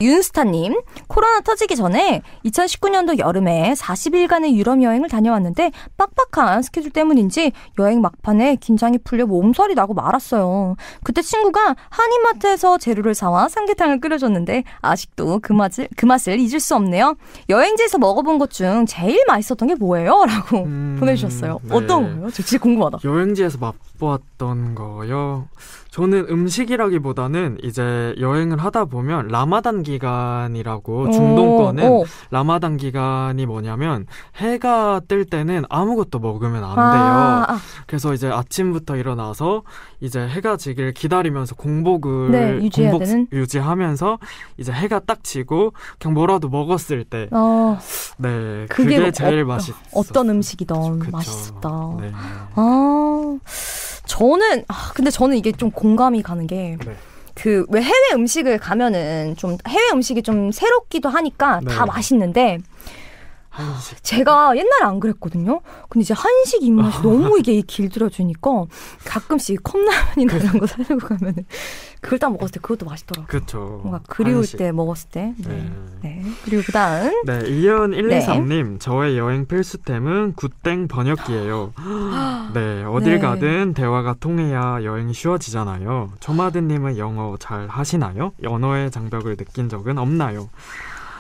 윤스타님, 코로나 터지기 전에 2019년도 여름에 40일간의 유럽 여행을 다녀왔는데 빡빡한 스케줄 때문인지 여행 막판에 긴장이 풀려 몸살이 나고 말았어요. 그때 친구가 한인마트에서 재료를 사와 삼계탕을 끓여줬는데 아직도 그 맛을, 그 맛을 잊을 수 없네요. 여행지에서 먹어본 것 중 제일 맛있었던 게 뭐예요? 라고 음, 보내주셨어요. 네. 어떤 거예요? 저 진짜 궁금하다. 여행지에서 맛보았던 거요? 저는 음식이라기보다는 이제 여행을 하다 보면 라마단 기간이라고 중동권은 오, 라마단 기간이 뭐냐면 해가 뜰 때는 아무것도 먹으면 안 돼요. 아. 아, 아. 그래서 이제 아침부터 일어나서 이제 해가 지길 기다리면서 공복을 네, 공복 되는? 유지하면서 이제 해가 딱 지고 그냥 뭐라도 먹었을 때 어. 네, 그게, 그게 뭐 제일 어, 맛있 어떤 음식이든 맛있었다. 네. 아. 저는 아, 근데 저는 이게 좀 공감이 가는 게. 네. 그왜 해외 음식을 가면은 좀 해외 음식이 좀 새롭기도 하니까 네. 다 맛있는데 한식. 제가 옛날에 안 그랬거든요. 근데 이제 한식 입맛이 아. 너무 이게 길들여지니까 가끔씩 컵라면이나 이런 거 사려고 가면 그걸 딱 먹었을 때 그것도 맛있더라고요. 그렇죠. 뭔가 그리울 한식. 때 먹었을 때. 네. 네. 네. 그리고 그 다음. 네. 이현 123님. 네. 저의 여행 필수템은 굿땡 번역기예요. 네. 어딜 네. 가든 대화가 통해야 여행이 쉬워지잖아요. 조마드님은 영어 잘 하시나요? 언어의 장벽을 느낀 적은 없나요?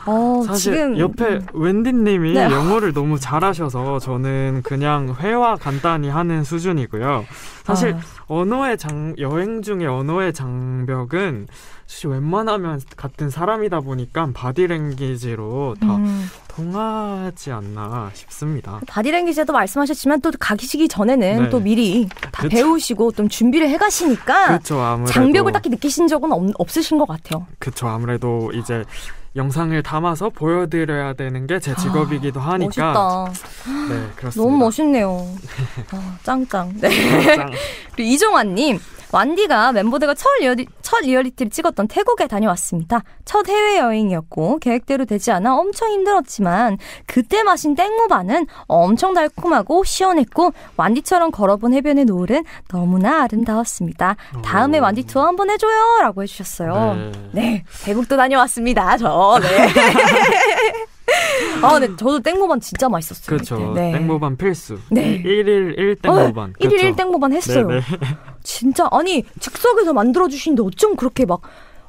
어, 사실 지금... 옆에 웬디님이 네. 영어를 너무 잘하셔서 저는 그냥 회화 간단히 하는 수준이고요. 사실 아. 언어의 장 여행 중에 언어의 장벽은 사실 웬만하면 같은 사람이다 보니까 바디랭귀지로 다 음. 통하지 않나 싶습니다. 바디랭귀지도 말씀하셨지만 또가시기 전에는 네. 또 미리 다 그쵸. 배우시고 좀 준비를 해가시니까 그쵸, 장벽을 딱히 느끼신 적은 없, 없으신 것 같아요. 그렇죠. 아무래도 이제 영상을 담아서 보여드려야 되는 게제 아, 직업이기도 하니까. 멋있다. 네, 그렇습니다. 너무 멋있네요. 네. 아, 짱짱. 네. 짱. 그리고 이종환님. 완디가 멤버들과 첫, 리얼리, 첫 리얼리티를 찍었던 태국에 다녀왔습니다. 첫 해외여행이었고 계획대로 되지 않아 엄청 힘들었지만 그때 마신 땡모바는 엄청 달콤하고 시원했고 완디처럼 걸어본 해변의 노을은 너무나 아름다웠습니다. 다음에 완디 투어 한번 해줘요 라고 해주셨어요. 네. 네. 대국도 다녀왔습니다. 저. 네. 아, 네, 저도 땡모반 진짜 맛있었어요. 그렇죠. 네. 땡모반 필수. 네. 1일 1땡모반. 어, 그렇죠. 땡모반 했어요. 네네. 네. 진짜 아니 즉석에서 만들어 주시는데 어쩜 그렇게 막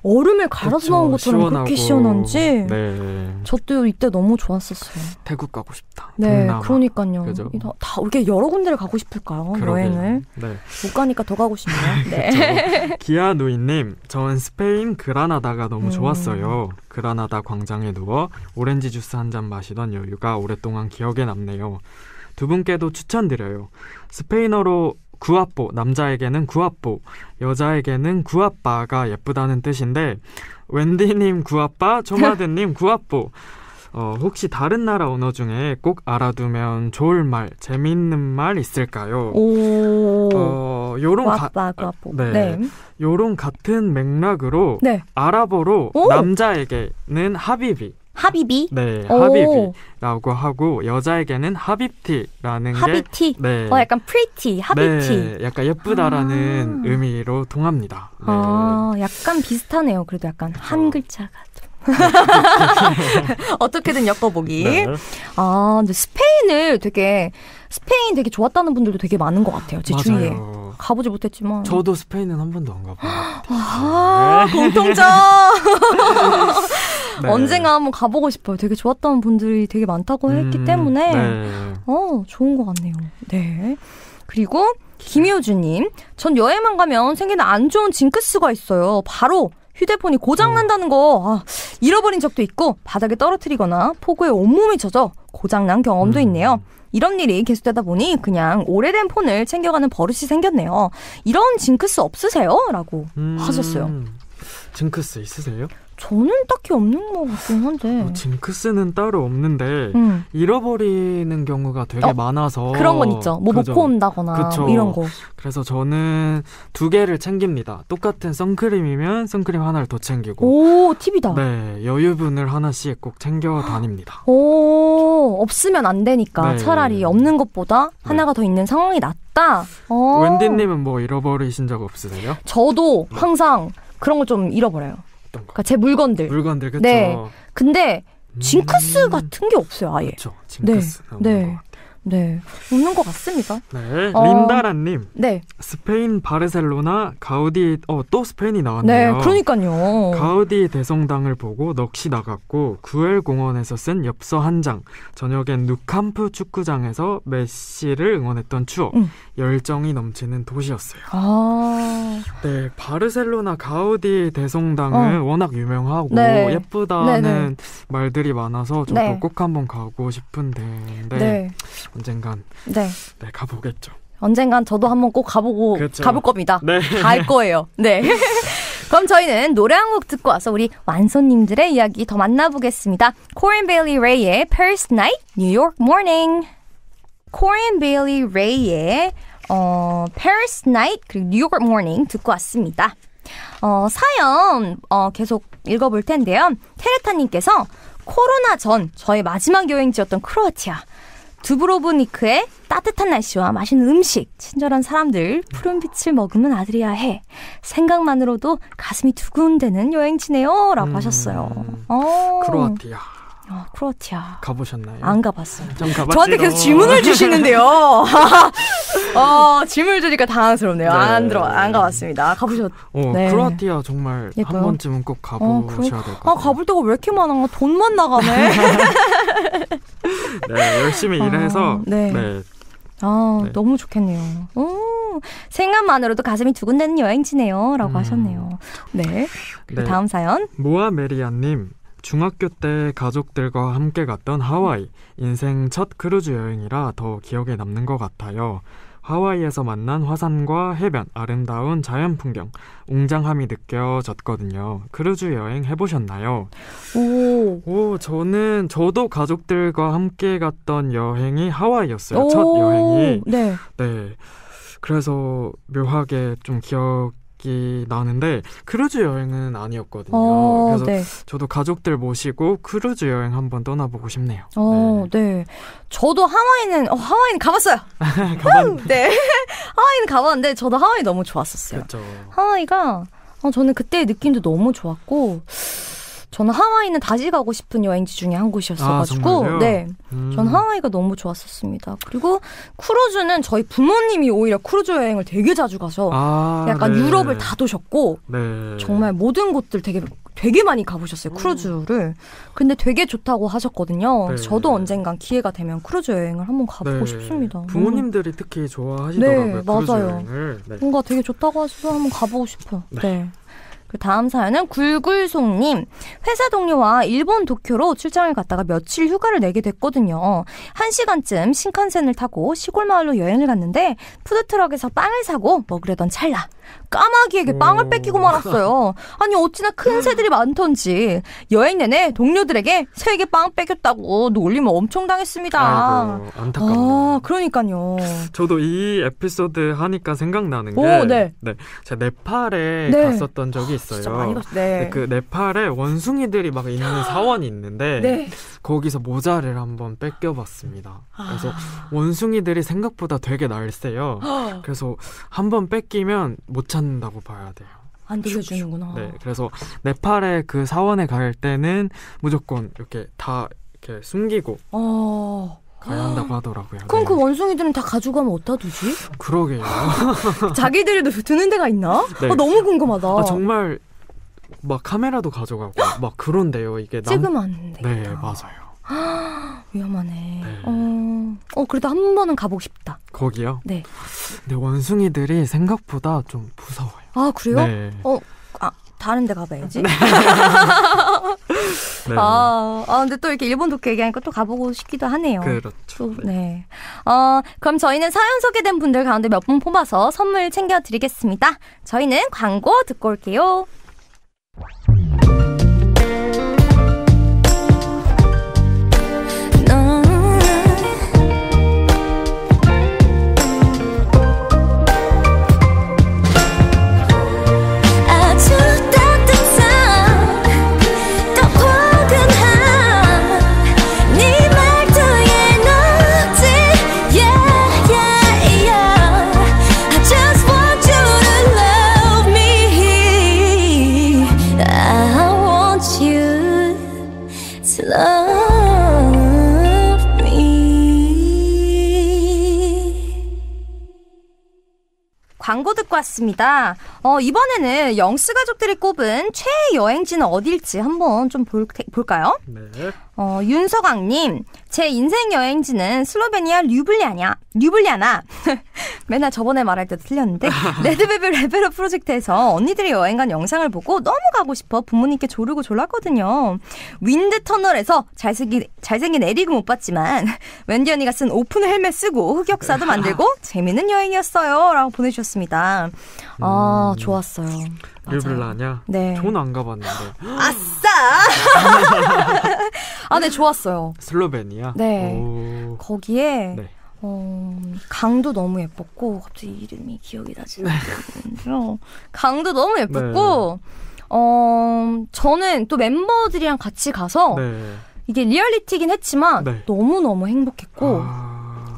얼음을 갈아서 그쵸, 나온 것처럼 시원하고, 그렇게 시원한지 네. 저도 이때 너무 좋았었어요. 태국 가고 싶다. 네, 동남아. 그러니까요. 그죠? 다 이렇게 여러 군데를 가고 싶을까요? 그러게. 여행을 네. 못 가니까 더 가고 싶네요. 네. 기아누이님, 전 스페인 그라나다가 너무 음. 좋았어요. 그라나다 광장에 누워 오렌지 주스 한 잔 마시던 여유가 오랫동안 기억에 남네요. 두 분께도 추천드려요. 스페인어로 구아뽀, 남자에게는 구아뽀, 여자에게는 구아빠가 예쁘다는 뜻인데 웬디님 구아빠, 조마드님 구아뽀. 어, 혹시 다른 나라 언어 중에 꼭 알아두면 좋을 말, 재미있는 말 있을까요? 오. 어, 요런 구 네. 네. 요런 같은 맥락으로 네. 아랍어로 오! 남자에게는 하비비, 하비비? 네, 오. 하비라고 하고 여자에게는 하비티라는 하비티? 게 네. 어, 약간 프리티, 하비티. 네, 약간 예쁘다라는 아. 의미로 통합니다. 네. 아, 약간 비슷하네요. 그래도 약간 그렇한 어. 글자가 어떻게든 엮어보기. 네. 아, 근데 스페인을 되게 스페인 되게 좋았다는 분들도 되게 많은 것 같아요. 제 맞아요. 주위에 가보지 못했지만 저도 스페인은 한 번도 안 가본 것 같아요. 아, 공통점. 네. 언젠가 한번 가보고 싶어요. 되게 좋았던 분들이 되게 많다고 했기 음, 때문에 네. 어 좋은 것 같네요. 네. 그리고 김효주님, 전 여행만 가면 생기는 안 좋은 징크스가 있어요. 바로 휴대폰이 고장난다는 거 아, 잃어버린 적도 있고 바닥에 떨어뜨리거나 폭우에 온몸이 젖어 고장난 경험도 음. 있네요. 이런 일이 계속되다 보니 그냥 오래된 폰을 챙겨가는 버릇이 생겼네요. 이런 징크스 없으세요? 라고 음, 하셨어요. 징크스 있으세요? 저는 딱히 없는 것 같긴 한데. 뭐 징크스는 따로 없는데 음. 잃어버리는 경우가 되게 어? 많아서 그런 건 있죠. 뭐 그죠. 먹고 온다거나 그쵸. 이런 거. 그래서 저는 두 개를 챙깁니다. 똑같은 선크림이면 선크림 하나를 더 챙기고. 오, 팁이다. 네, 여유분을 하나씩 꼭 챙겨 다닙니다. 오, 없으면 안 되니까 네. 차라리 없는 것보다 네. 하나가 더 있는 상황이 낫다. 어. 웬디님은 뭐 잃어버리신 적 없으세요? 저도 네. 항상 그런 거 좀 잃어버려요. 그러니까 제 물건들. 물건들 그렇죠. 네. 근데 음. 징크스 음... 같은 게 없어요, 아예. 그렇죠. 징크스 네. 네. 네, 웃는 것 같습니다. 네, 어... 린다라님. 네. 스페인 바르셀로나 가우디 어또 스페인이 나왔네요. 네, 그러니까요. 가우디 대성당을 보고 넋이 나갔고 구엘 공원에서 쓴 엽서 한 장, 저녁엔 누캄프 축구장에서 메시를 응원했던 추억, 음. 열정이 넘치는 도시였어요. 아. 네, 바르셀로나 가우디 대성당은 어. 워낙 유명하고 네. 예쁘다는 네네. 네. 말들이 많아서 저도 네. 꼭 한번 가고 싶은데. 네. 언젠간 네. 네 가보겠죠. 언젠간 저도 한번 꼭 가보고 그렇죠. 가볼 겁니다. 네. 갈 거예요. 네. 그럼 저희는 노래 한 곡 듣고 와서 우리 완소님들의 이야기 더 만나보겠습니다. 코린 베일리 레이의 Paris Night, New York Morning. 코린 베일리 레이의 어, Paris Night 그리고 New York Morning 듣고 왔습니다. 어, 사연 어, 계속 읽어볼 텐데요. 테레타님께서 코로나 전 저의 마지막 여행지였던 크로아티아. 두브로브니크의 따뜻한 날씨와 맛있는 음식, 친절한 사람들, 푸른 빛을 머금은 아드리아 해. 생각만으로도 가슴이 두근대는 여행지네요. 라고 음, 하셨어요. 어. 크로아티아. 아, 크로아티아. 가보셨나요? 안 가봤어요. 저한테 계속 질문을 주시는데요. 어, 질문을 주니까 당황스럽네요. 네. 안 들어, 안 가봤습니다. 가보셨, 어, 네. 크로아티아 정말 예뻐요. 한 번쯤은 꼭 가보셔야 어, 될것 아, 같아요. 아, 가볼 데가 왜 이렇게 많아? 돈만 나가네. 네, 열심히 일해서. 아, 네. 네. 아, 네. 너무 좋겠네요. 오, 생각만으로도 가슴이 두근대는 여행지네요. 라고 음. 하셨네요. 네. 네. 다음 사연. 모아메리아님. 중학교 때 가족들과 함께 갔던 하와이 인생 첫 크루즈 여행이라 더 기억에 남는 것 같아요. 하와이에서 만난 화산과 해변, 아름다운 자연 풍경, 웅장함이 느껴졌거든요. 크루즈 여행 해보셨나요? 오. 오, 저는, 저도 가족들과 함께 갔던 여행이 하와이였어요. 오. 첫 여행이. 네. 네. 그래서 묘하게 좀 기억, 기억이 나는데 크루즈 여행은 아니었거든요. 어, 그래서 네. 저도 가족들 모시고 크루즈 여행 한번 떠나보고 싶네요. 어, 네. 네. 저도 하와이는 어, 하와이는 가봤어요. 가봤... 네. 하와이는 가봤는데 저도 하와이 너무 좋았었어요. 그쵸. 하와이가 어, 저는 그때 의 느낌도 너무 좋았고 저는 하와이는 다시 가고 싶은 여행지 중에 한 곳이었어가지고, 아, 네. 음. 전 하와이가 너무 좋았었습니다. 그리고 크루즈는 저희 부모님이 오히려 크루즈 여행을 되게 자주 가서 아, 약간 네. 유럽을 다 도셨고, 네. 정말 모든 곳들 되게 되게 많이 가보셨어요 크루즈를. 음. 근데 되게 좋다고 하셨거든요. 네. 저도 언젠간 기회가 되면 크루즈 여행을 한번 가보고 네. 싶습니다. 음. 부모님들이 음. 특히 좋아하시더라고요. 네, 맞아요. 여행을. 네. 뭔가 되게 좋다고 하셔서 한번 가보고 싶어요. 네. 네. 그 다음 사연은 굴굴송님. 회사 동료와 일본 도쿄로 출장을 갔다가 며칠 휴가를 내게 됐거든요. 한 시간쯤 신칸센을 타고 시골 마을로 여행을 갔는데 푸드트럭에서 빵을 사고 먹으려던 찰나 까마귀에게 빵을 뺏기고 말았어요. 아니 어찌나 큰 새들이 많던지 여행 내내 동료들에게 새에게 빵 뺏겼다고 놀림을 엄청 당했습니다. 아이고, 안타깝네. 아, 그러니까요. 저도 이 에피소드 하니까 생각나는 게 오, 네. 네. 제가 네팔에 네. 갔었던 적이 아, 있어요. 진짜 많이 갔 네. 네. 그 네팔에 원숭이들이 막 있는 아. 사원이 있는데 네. 거기서 모자를 한번 뺏겨봤습니다. 아. 그래서 원숭이들이 생각보다 되게 날세요. 그래서 한번 뺏기면 못 찾는다고 봐야 돼요. 안 들려주는구나. 네, 그래서 네팔에 그 사원에 갈 때는 무조건 이렇게 다 이렇게 숨기고 어... 가야 한다고 하더라고요. 그럼 그 네. 그 원숭이들은 다 가져가면 어디다 두지? 그러게요. 자기들이 두는 데가 있나? 네. 어, 너무 궁금하다. 아, 정말 막 카메라도 가져가고 막 그런데요. 이게 남... 찍으면 안 돼. 네, 맞아요. 위험하네. 네. 어, 어, 그래도 한 번은 가보고 싶다. 거기요? 네. 근데 원숭이들이 생각보다 좀 무서워요. 아, 그래요? 네. 어, 아, 다른 데 가봐야지. 네. 네. 아, 아, 근데 또 이렇게 일본 도쿄 그 얘기하니까 또 가보고 싶기도 하네요. 그렇죠. 또, 네. 어, 그럼 저희는 사연 소개된 분들 가운데 몇 분 뽑아서 선물 챙겨드리겠습니다. 저희는 광고 듣고 올게요. 광고 듣고 왔습니다. 어, 이번에는 영스 가족들이 꼽은 최애 여행지는 어딜지 한번 좀 볼, 볼까요? 네. 어, 윤서강님, 제 인생 여행지는 슬로베니아 류블리아냐, 류블리아나. 맨날 저번에 말할 때도 틀렸는데, 레드벨벳 레벨업 프로젝트에서 언니들이 여행 간 영상을 보고 너무 가고 싶어 부모님께 조르고 졸랐거든요. 윈드 터널에서 잘생긴, 잘생긴 에릭은 못 봤지만, 웬디 언니가 쓴 오픈 헬멧 쓰고 흑역사도 만들고 재밌는 여행이었어요. 라고 보내주셨습니다. 어, 음. 음. 좋았어요. 르블라냐? 네. 저는 안 가봤는데. 아싸! 아, 네, 좋았어요. 슬로베니아? 네. 오. 거기에 네. 어, 강도 너무 예뻤고 갑자기 이름이 기억이 나지 네. 않는데요. 강도 너무 예뻤고 네. 어, 저는 또 멤버들이랑 같이 가서 네. 이게 리얼리티긴 했지만 네. 너무 너무 행복했고 아...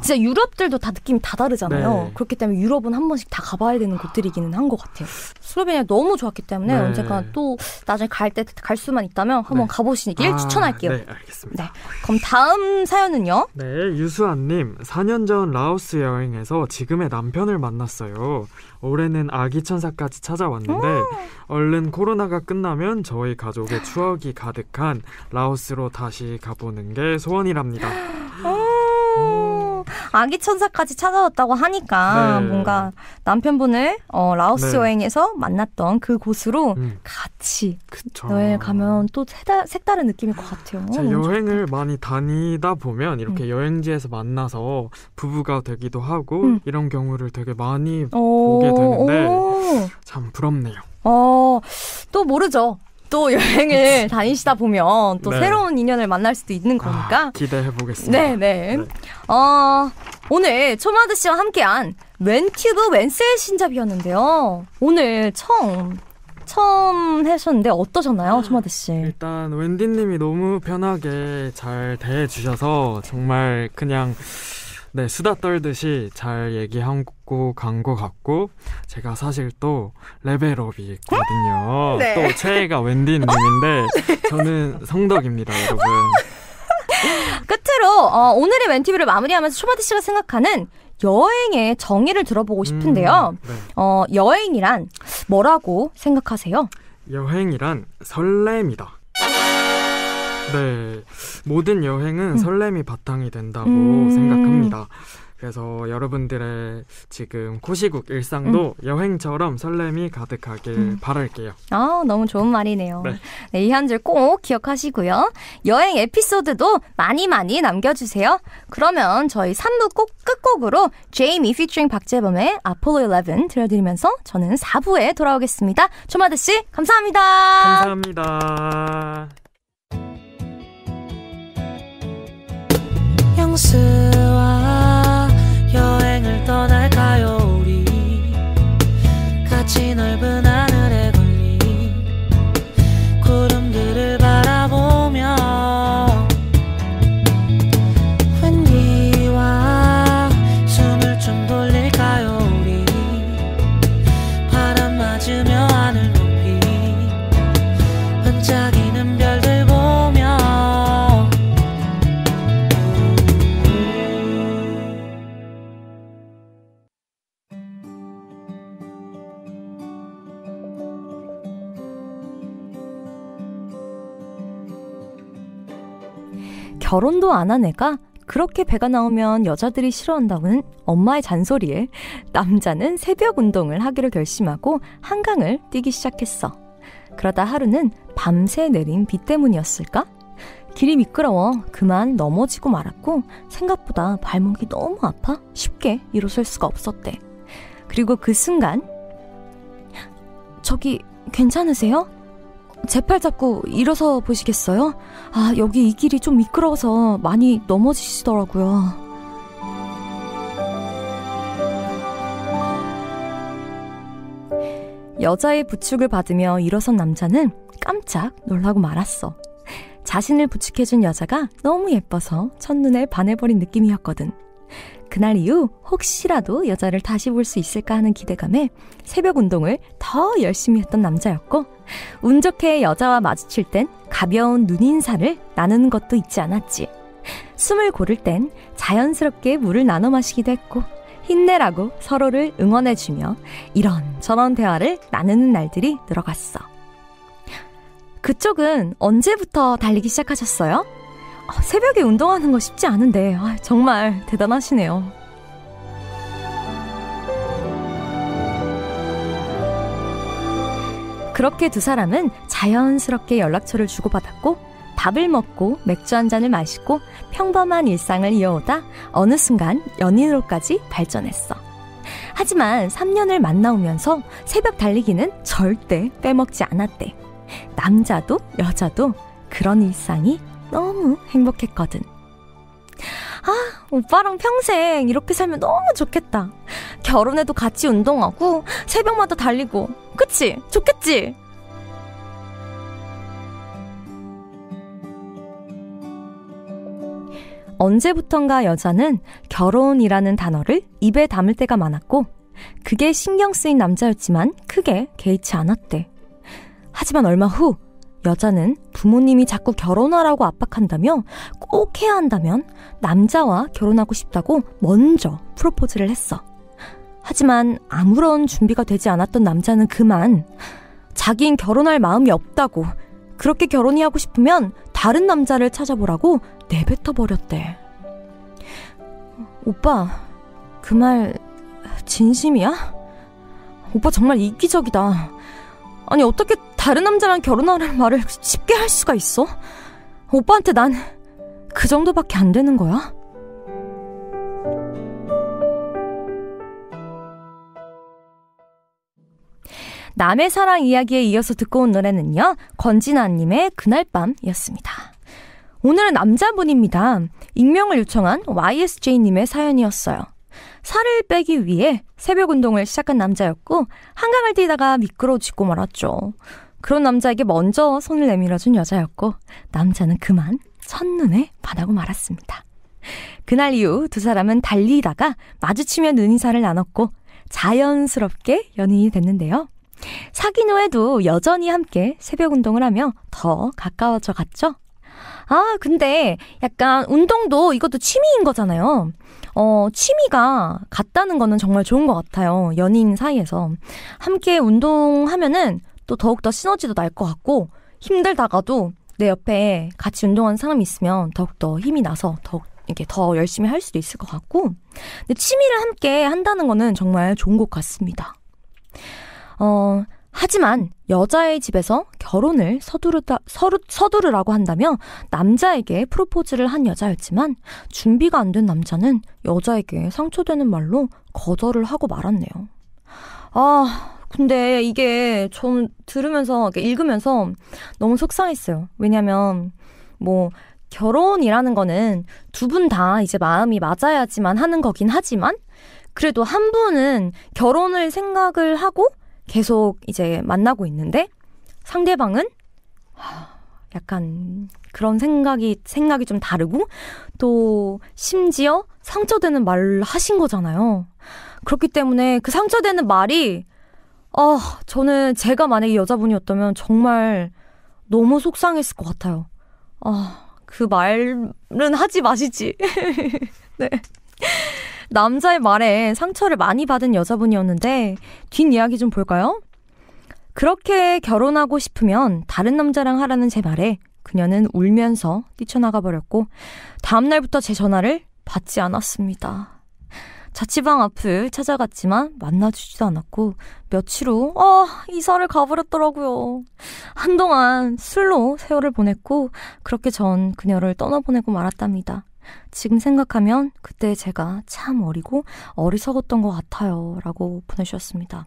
진짜 유럽들도 다 느낌이 다 다르잖아요. 네. 그렇기 때문에 유럽은 한 번씩 다 가봐야 되는 곳들이기는 한 것 같아요. 슬로베니아 너무 좋았기 때문에 네. 언젠가 또 나중에 갈 때 갈 수만 있다면 한번 네. 가보시길 아, 추천할게요. 네, 알겠습니다. 네. 그럼 다음 사연은요? 네, 유수아님. 4년 전 라오스 여행에서 지금의 남편을 만났어요. 올해는 아기 천사까지 찾아왔는데 음~ 얼른 코로나가 끝나면 저희 가족의 추억이 가득한 라오스로 다시 가보는 게 소원이랍니다. 음~ 아기 천사까지 찾아왔다고 하니까 네. 뭔가 남편분을 어, 라오스 네. 여행에서 만났던 그 곳으로 음. 같이 그쵸. 여행을 가면 또 색다, 색다른 느낌일 것 같아요. 여행을 좋다. 많이 다니다 보면 이렇게 음. 여행지에서 만나서 부부가 되기도 하고 음. 이런 경우를 되게 많이 오. 보게 되는데 오. 참 부럽네요. 어, 또 모르죠. 또 여행을 다니시다 보면 또 네. 새로운 인연을 만날 수도 있는 아, 거니까 아, 기대해 보겠습니다. 네, 네. 네. 어, 오늘 초마드 씨와 함께한 웬튜브 웬셀 신잡이었는데요. 오늘 처음 처음 하셨는데 어떠셨나요, 초마드 씨? 일단 웬디님이 너무 편하게 잘 대해주셔서 정말 그냥 네, 수다 떨듯이 잘 얘기하고 간 것 같고 제가 사실 또 레벨업이 있거든요. 네. 또 최애가 웬디님인데 저는 성덕입니다, 여러분. 끝으로 어, 오늘의 멘티뷰를 마무리하면서 초바디 씨가 생각하는 여행의 정의를 들어보고 음, 싶은데요. 음, 네. 어, 여행이란 뭐라고 생각하세요? 여행이란 설렘이다. 네. 모든 여행은 음. 설렘이 바탕이 된다고 음. 생각합니다. 그래서 여러분들의 지금 코시국 일상도 음. 여행처럼 설렘이 가득하길 음. 바랄게요. 아, 너무 좋은 말이네요. 네. 네, 이 한 줄 꼭 기억하시고요. 여행 에피소드도 많이 많이 남겨주세요. 그러면 저희 3부 꼭 끝곡으로 제이미 피처링 박재범의 아폴로 11 들려드리면서 저는 4부에 돌아오겠습니다. 조마드 씨, 감사합니다. 감사합니다. 향수와 여행을 떠날까요 우리 같이 넓은 결혼도 안 한 애가 그렇게 배가 나오면 여자들이 싫어한다는 엄마의 잔소리에 남자는 새벽 운동을 하기로 결심하고 한강을 뛰기 시작했어. 그러다 하루는 밤새 내린 비 때문이었을까? 길이 미끄러워 그만 넘어지고 말았고 생각보다 발목이 너무 아파 쉽게 일어설 수가 없었대. 그리고 그 순간 저기 괜찮으세요? 제팔 잡고 일어서 보시겠어요? 아, 여기 이 길이 좀 미끄러워서 많이 넘어지시더라고요. 여자의 부축을 받으며 일어선 남자는 깜짝 놀라고 말았어. 자신을 부축해준 여자가 너무 예뻐서 첫눈에 반해버린 느낌이었거든. 그날 이후 혹시라도 여자를 다시 볼 수 있을까 하는 기대감에 새벽 운동을 더 열심히 했던 남자였고, 운 좋게 여자와 마주칠 땐 가벼운 눈인사를 나누는 것도 잊지 않았지. 숨을 고를 땐 자연스럽게 물을 나눠 마시기도 했고, 힘내라고 서로를 응원해주며 이런저런 대화를 나누는 날들이 늘어갔어. 그쪽은 언제부터 달리기 시작하셨어요? 아, 새벽에 운동하는 거 쉽지 않은데 아, 정말 대단하시네요. 그렇게 두 사람은 자연스럽게 연락처를 주고받았고 밥을 먹고 맥주 한 잔을 마시고 평범한 일상을 이어오다 어느 순간 연인으로까지 발전했어. 하지만 3년을 만나오면서 새벽 달리기는 절대 빼먹지 않았대. 남자도 여자도 그런 일상이 너무 행복했거든. 아, 오빠랑 평생 이렇게 살면 너무 좋겠다. 결혼해도 같이 운동하고, 새벽마다 달리고. 그치? 좋겠지? 언제부턴가 여자는 결혼이라는 단어를 입에 담을 때가 많았고, 그게 신경 쓰인 남자였지만 크게 개의치 않았대. 하지만 얼마 후 여자는 부모님이 자꾸 결혼하라고 압박한다며 꼭 해야 한다면 남자와 결혼하고 싶다고 먼저 프로포즈를 했어. 하지만 아무런 준비가 되지 않았던 남자는 그만 자기인 결혼할 마음이 없다고 그렇게 결혼이 하고 싶으면 다른 남자를 찾아보라고 내뱉어 버렸대. 오빠, 그 말 진심이야? 오빠 정말 이기적이다. 아니 어떻게 다른 남자랑 결혼하라는 말을 쉽게 할 수가 있어? 오빠한테 난 그 정도밖에 안 되는 거야? 남의 사랑 이야기에 이어서 듣고 온 노래는요. 권진아님의 그날 밤이었습니다. 오늘은 남자분입니다. 익명을 요청한 YSJ님의 사연이었어요. 살을 빼기 위해 새벽 운동을 시작한 남자였고 한강을 뛰다가 미끄러지고 말았죠. 그런 남자에게 먼저 손을 내밀어준 여자였고 남자는 그만 첫눈에 반하고 말았습니다. 그날 이후 두 사람은 달리다가 마주치며 눈인사를 나눴고 자연스럽게 연인이 됐는데요. 사귄 후에도 여전히 함께 새벽 운동을 하며 더 가까워져 갔죠. 아, 근데 약간 운동도 이것도 취미인 거잖아요. 어, 취미가 같다는 거는 정말 좋은 것 같아요. 연인 사이에서. 함께 운동하면은 또 더욱더 시너지도 날 것 같고, 힘들다가도 내 옆에 같이 운동하는 사람이 있으면 더욱더 힘이 나서 더욱 이게 더 열심히 할 수도 있을 것 같고, 근데 취미를 함께 한다는 거는 정말 좋은 것 같습니다. 어, 하지만 여자의 집에서 결혼을 서두르다, 서루, 서두르라고 한다며 남자에게 프로포즈를 한 여자였지만 준비가 안 된 남자는 여자에게 상처되는 말로 거절을 하고 말았네요. 아, 근데 이게 좀 들으면서, 읽으면서 너무 속상했어요. 왜냐면, 뭐, 결혼이라는 거는 두 분 다 이제 마음이 맞아야지만 하는 거긴 하지만 그래도 한 분은 결혼을 생각을 하고 계속 이제 만나고 있는데 상대방은 약간 그런 생각이 생각이 좀 다르고 또 심지어 상처되는 말을 하신 거잖아요. 그렇기 때문에 그 상처되는 말이 아, 저는 제가 만약에 여자분이었다면 정말 너무 속상했을 것 같아요. 아, 그 말은 하지 마시지. 네. 남자의 말에 상처를 많이 받은 여자분이었는데 뒷이야기 좀 볼까요? 그렇게 결혼하고 싶으면 다른 남자랑 하라는 제 말에 그녀는 울면서 뛰쳐나가 버렸고 다음날부터 제 전화를 받지 않았습니다. 자취방 앞을 찾아갔지만 만나주지도 않았고 며칠 후 아, 이사를 가버렸더라고요. 한동안 술로 세월을 보냈고 그렇게 전 그녀를 떠나보내고 말았답니다. 지금 생각하면 그때 제가 참 어리고 어리석었던 것 같아요. 라고 보내주셨습니다.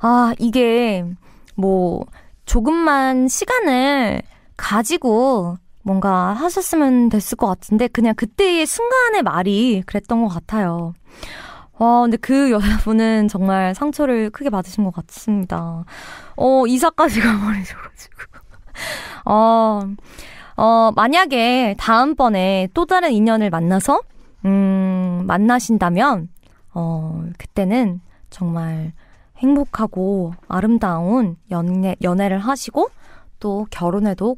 아, 이게 뭐 조금만 시간을 가지고 뭔가 하셨으면 됐을 것 같은데 그냥 그때의 순간의 말이 그랬던 것 같아요. 와, 근데 그 여자분은 정말 상처를 크게 받으신 것 같습니다. 어, 이사까지 가버리셔가지고. 어, 어, 만약에 다음번에 또 다른 인연을 만나서, 음, 만나신다면, 어, 그때는 정말 행복하고 아름다운 연애, 연애를 하시고, 또 결혼에도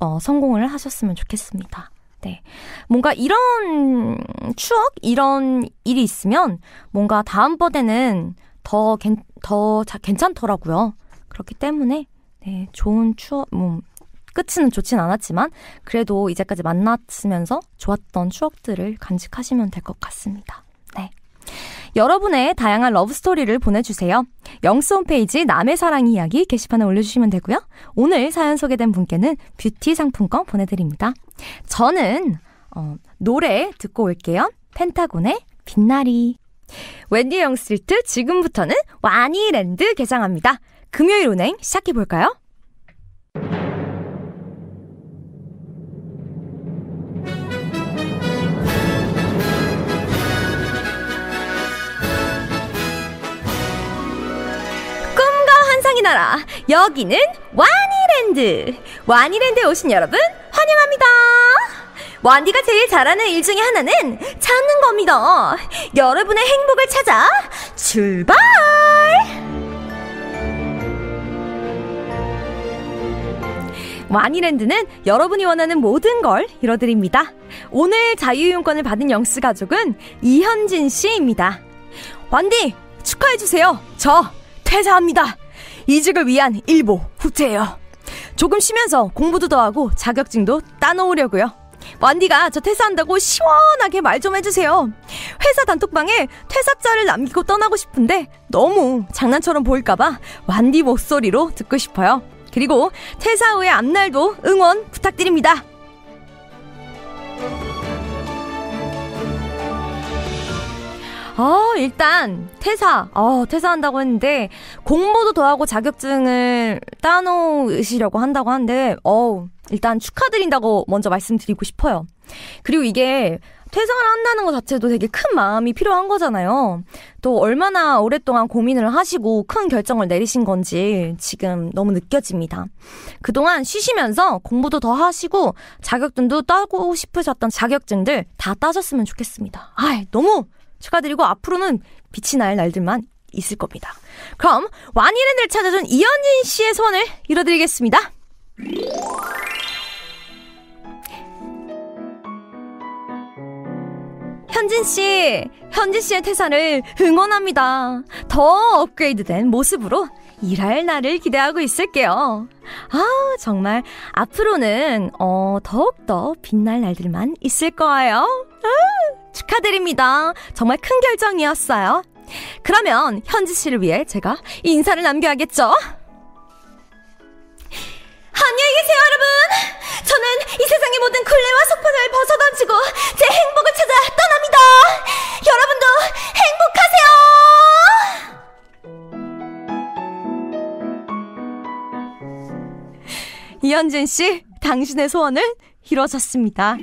어, 성공을 하셨으면 좋겠습니다. 네. 뭔가 이런 추억, 이런 일이 있으면 뭔가 다음번에는 더, 괜, 더 자, 괜찮더라고요. 그렇기 때문에, 네, 좋은 추억, 뭐, 끝은 좋진 않았지만 그래도 이제까지 만났으면서 좋았던 추억들을 간직하시면 될 것 같습니다. 네. 여러분의 다양한 러브스토리를 보내주세요. 영스 홈페이지 남의 사랑 이야기 게시판에 올려주시면 되고요. 오늘 사연 소개된 분께는 뷰티 상품권 보내드립니다. 저는 어, 노래 듣고 올게요. 펜타곤의 빛나리. 웬디 영스트리트 지금부터는 와니랜드 개장합니다. 금요일 운행 시작해볼까요? 나라 여기는 와니랜드 와니랜드에 오신 여러분 환영합니다 완디가 제일 잘하는 일 중에 하나는 찾는 겁니다 여러분의 행복을 찾아 출발 와니랜드는 여러분이 원하는 모든 걸 이뤄드립니다 오늘 자유이용권을 받은 영스 가족은 이현진 씨입니다 완디 축하해주세요 저 퇴사합니다 이직을 위한 일보 후퇴예요. 조금 쉬면서 공부도 더 하고 자격증도 따놓으려고요. 완디가 저 퇴사한다고 시원하게 말 좀 해주세요. 회사 단톡방에 퇴사자를 남기고 떠나고 싶은데 너무 장난처럼 보일까봐 완디 목소리로 듣고 싶어요. 그리고 퇴사 후의 앞날도 응원 부탁드립니다. 어, 일단 퇴사. 어, 퇴사한다고 했는데 공모도 더 하고 자격증을 따놓으시려고 한다고 하는데 어, 일단 축하드린다고 먼저 말씀드리고 싶어요. 그리고 이게 퇴사를 한다는 것 자체도 되게 큰 마음이 필요한 거잖아요. 또 얼마나 오랫동안 고민을 하시고 큰 결정을 내리신 건지 지금 너무 느껴집니다. 그동안 쉬시면서 공부도 더 하시고 자격증도 따고 싶으셨던 자격증들 다 따셨으면 좋겠습니다. 아, 이 너무 축하드리고 앞으로는 빛이 날 날들만 있을 겁니다. 그럼 완일엔을 찾아준 이현진 씨의 소원을 이뤄드리겠습니다. 현진 씨, 현진 씨의 태산을 응원합니다. 더 업그레이드된 모습으로 일할 날을 기대하고 있을게요. 아, 정말 앞으로는 어, 더욱더 빛날 날들만 있을 거예요. 아, 축하드립니다. 정말 큰 결정이었어요. 그러면 현지 씨를 위해 제가 인사를 남겨야겠죠? 안녕히 계세요, 여러분! 저는 이 세상의 모든 굴레와 속편을 벗어던지고 제 행복을 찾아 떠납니다! 여러분도 행복하세요! 이현진 씨, 당신의 소원은 이루어졌습니다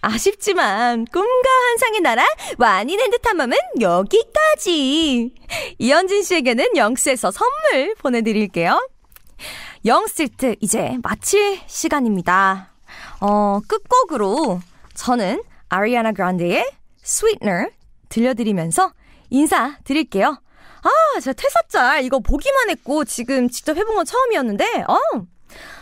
아쉽지만 꿈과 환상의 나라 완인의 듯한 맘은 여기까지. 이현진 씨에게는 영스에서 선물 보내드릴게요. 영스트 이제 마칠 시간입니다. 어, 끝곡으로 저는 아리아나 그란데의 스위트너 들려드리면서 인사드릴게요. 아, 제가 퇴사짤 이거 보기만 했고 지금 직접 해본 건 처음이었는데, 어,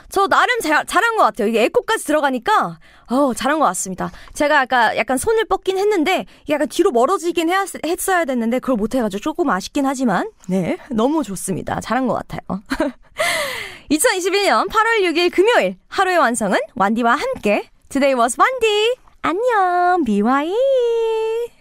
저 나름 자, 잘한 것 같아요. 이게 에코까지 들어가니까 어 잘한 것 같습니다. 제가 아까 약간 손을 뻗긴 했는데 약간 뒤로 멀어지긴 해 했어야 됐는데 그걸 못해가지고 조금 아쉽긴 하지만 네 너무 좋습니다. 잘한 것 같아요. 2021년 8월 6일 금요일 하루의 완성은 완디와 함께 Today was 완디 안녕 BYE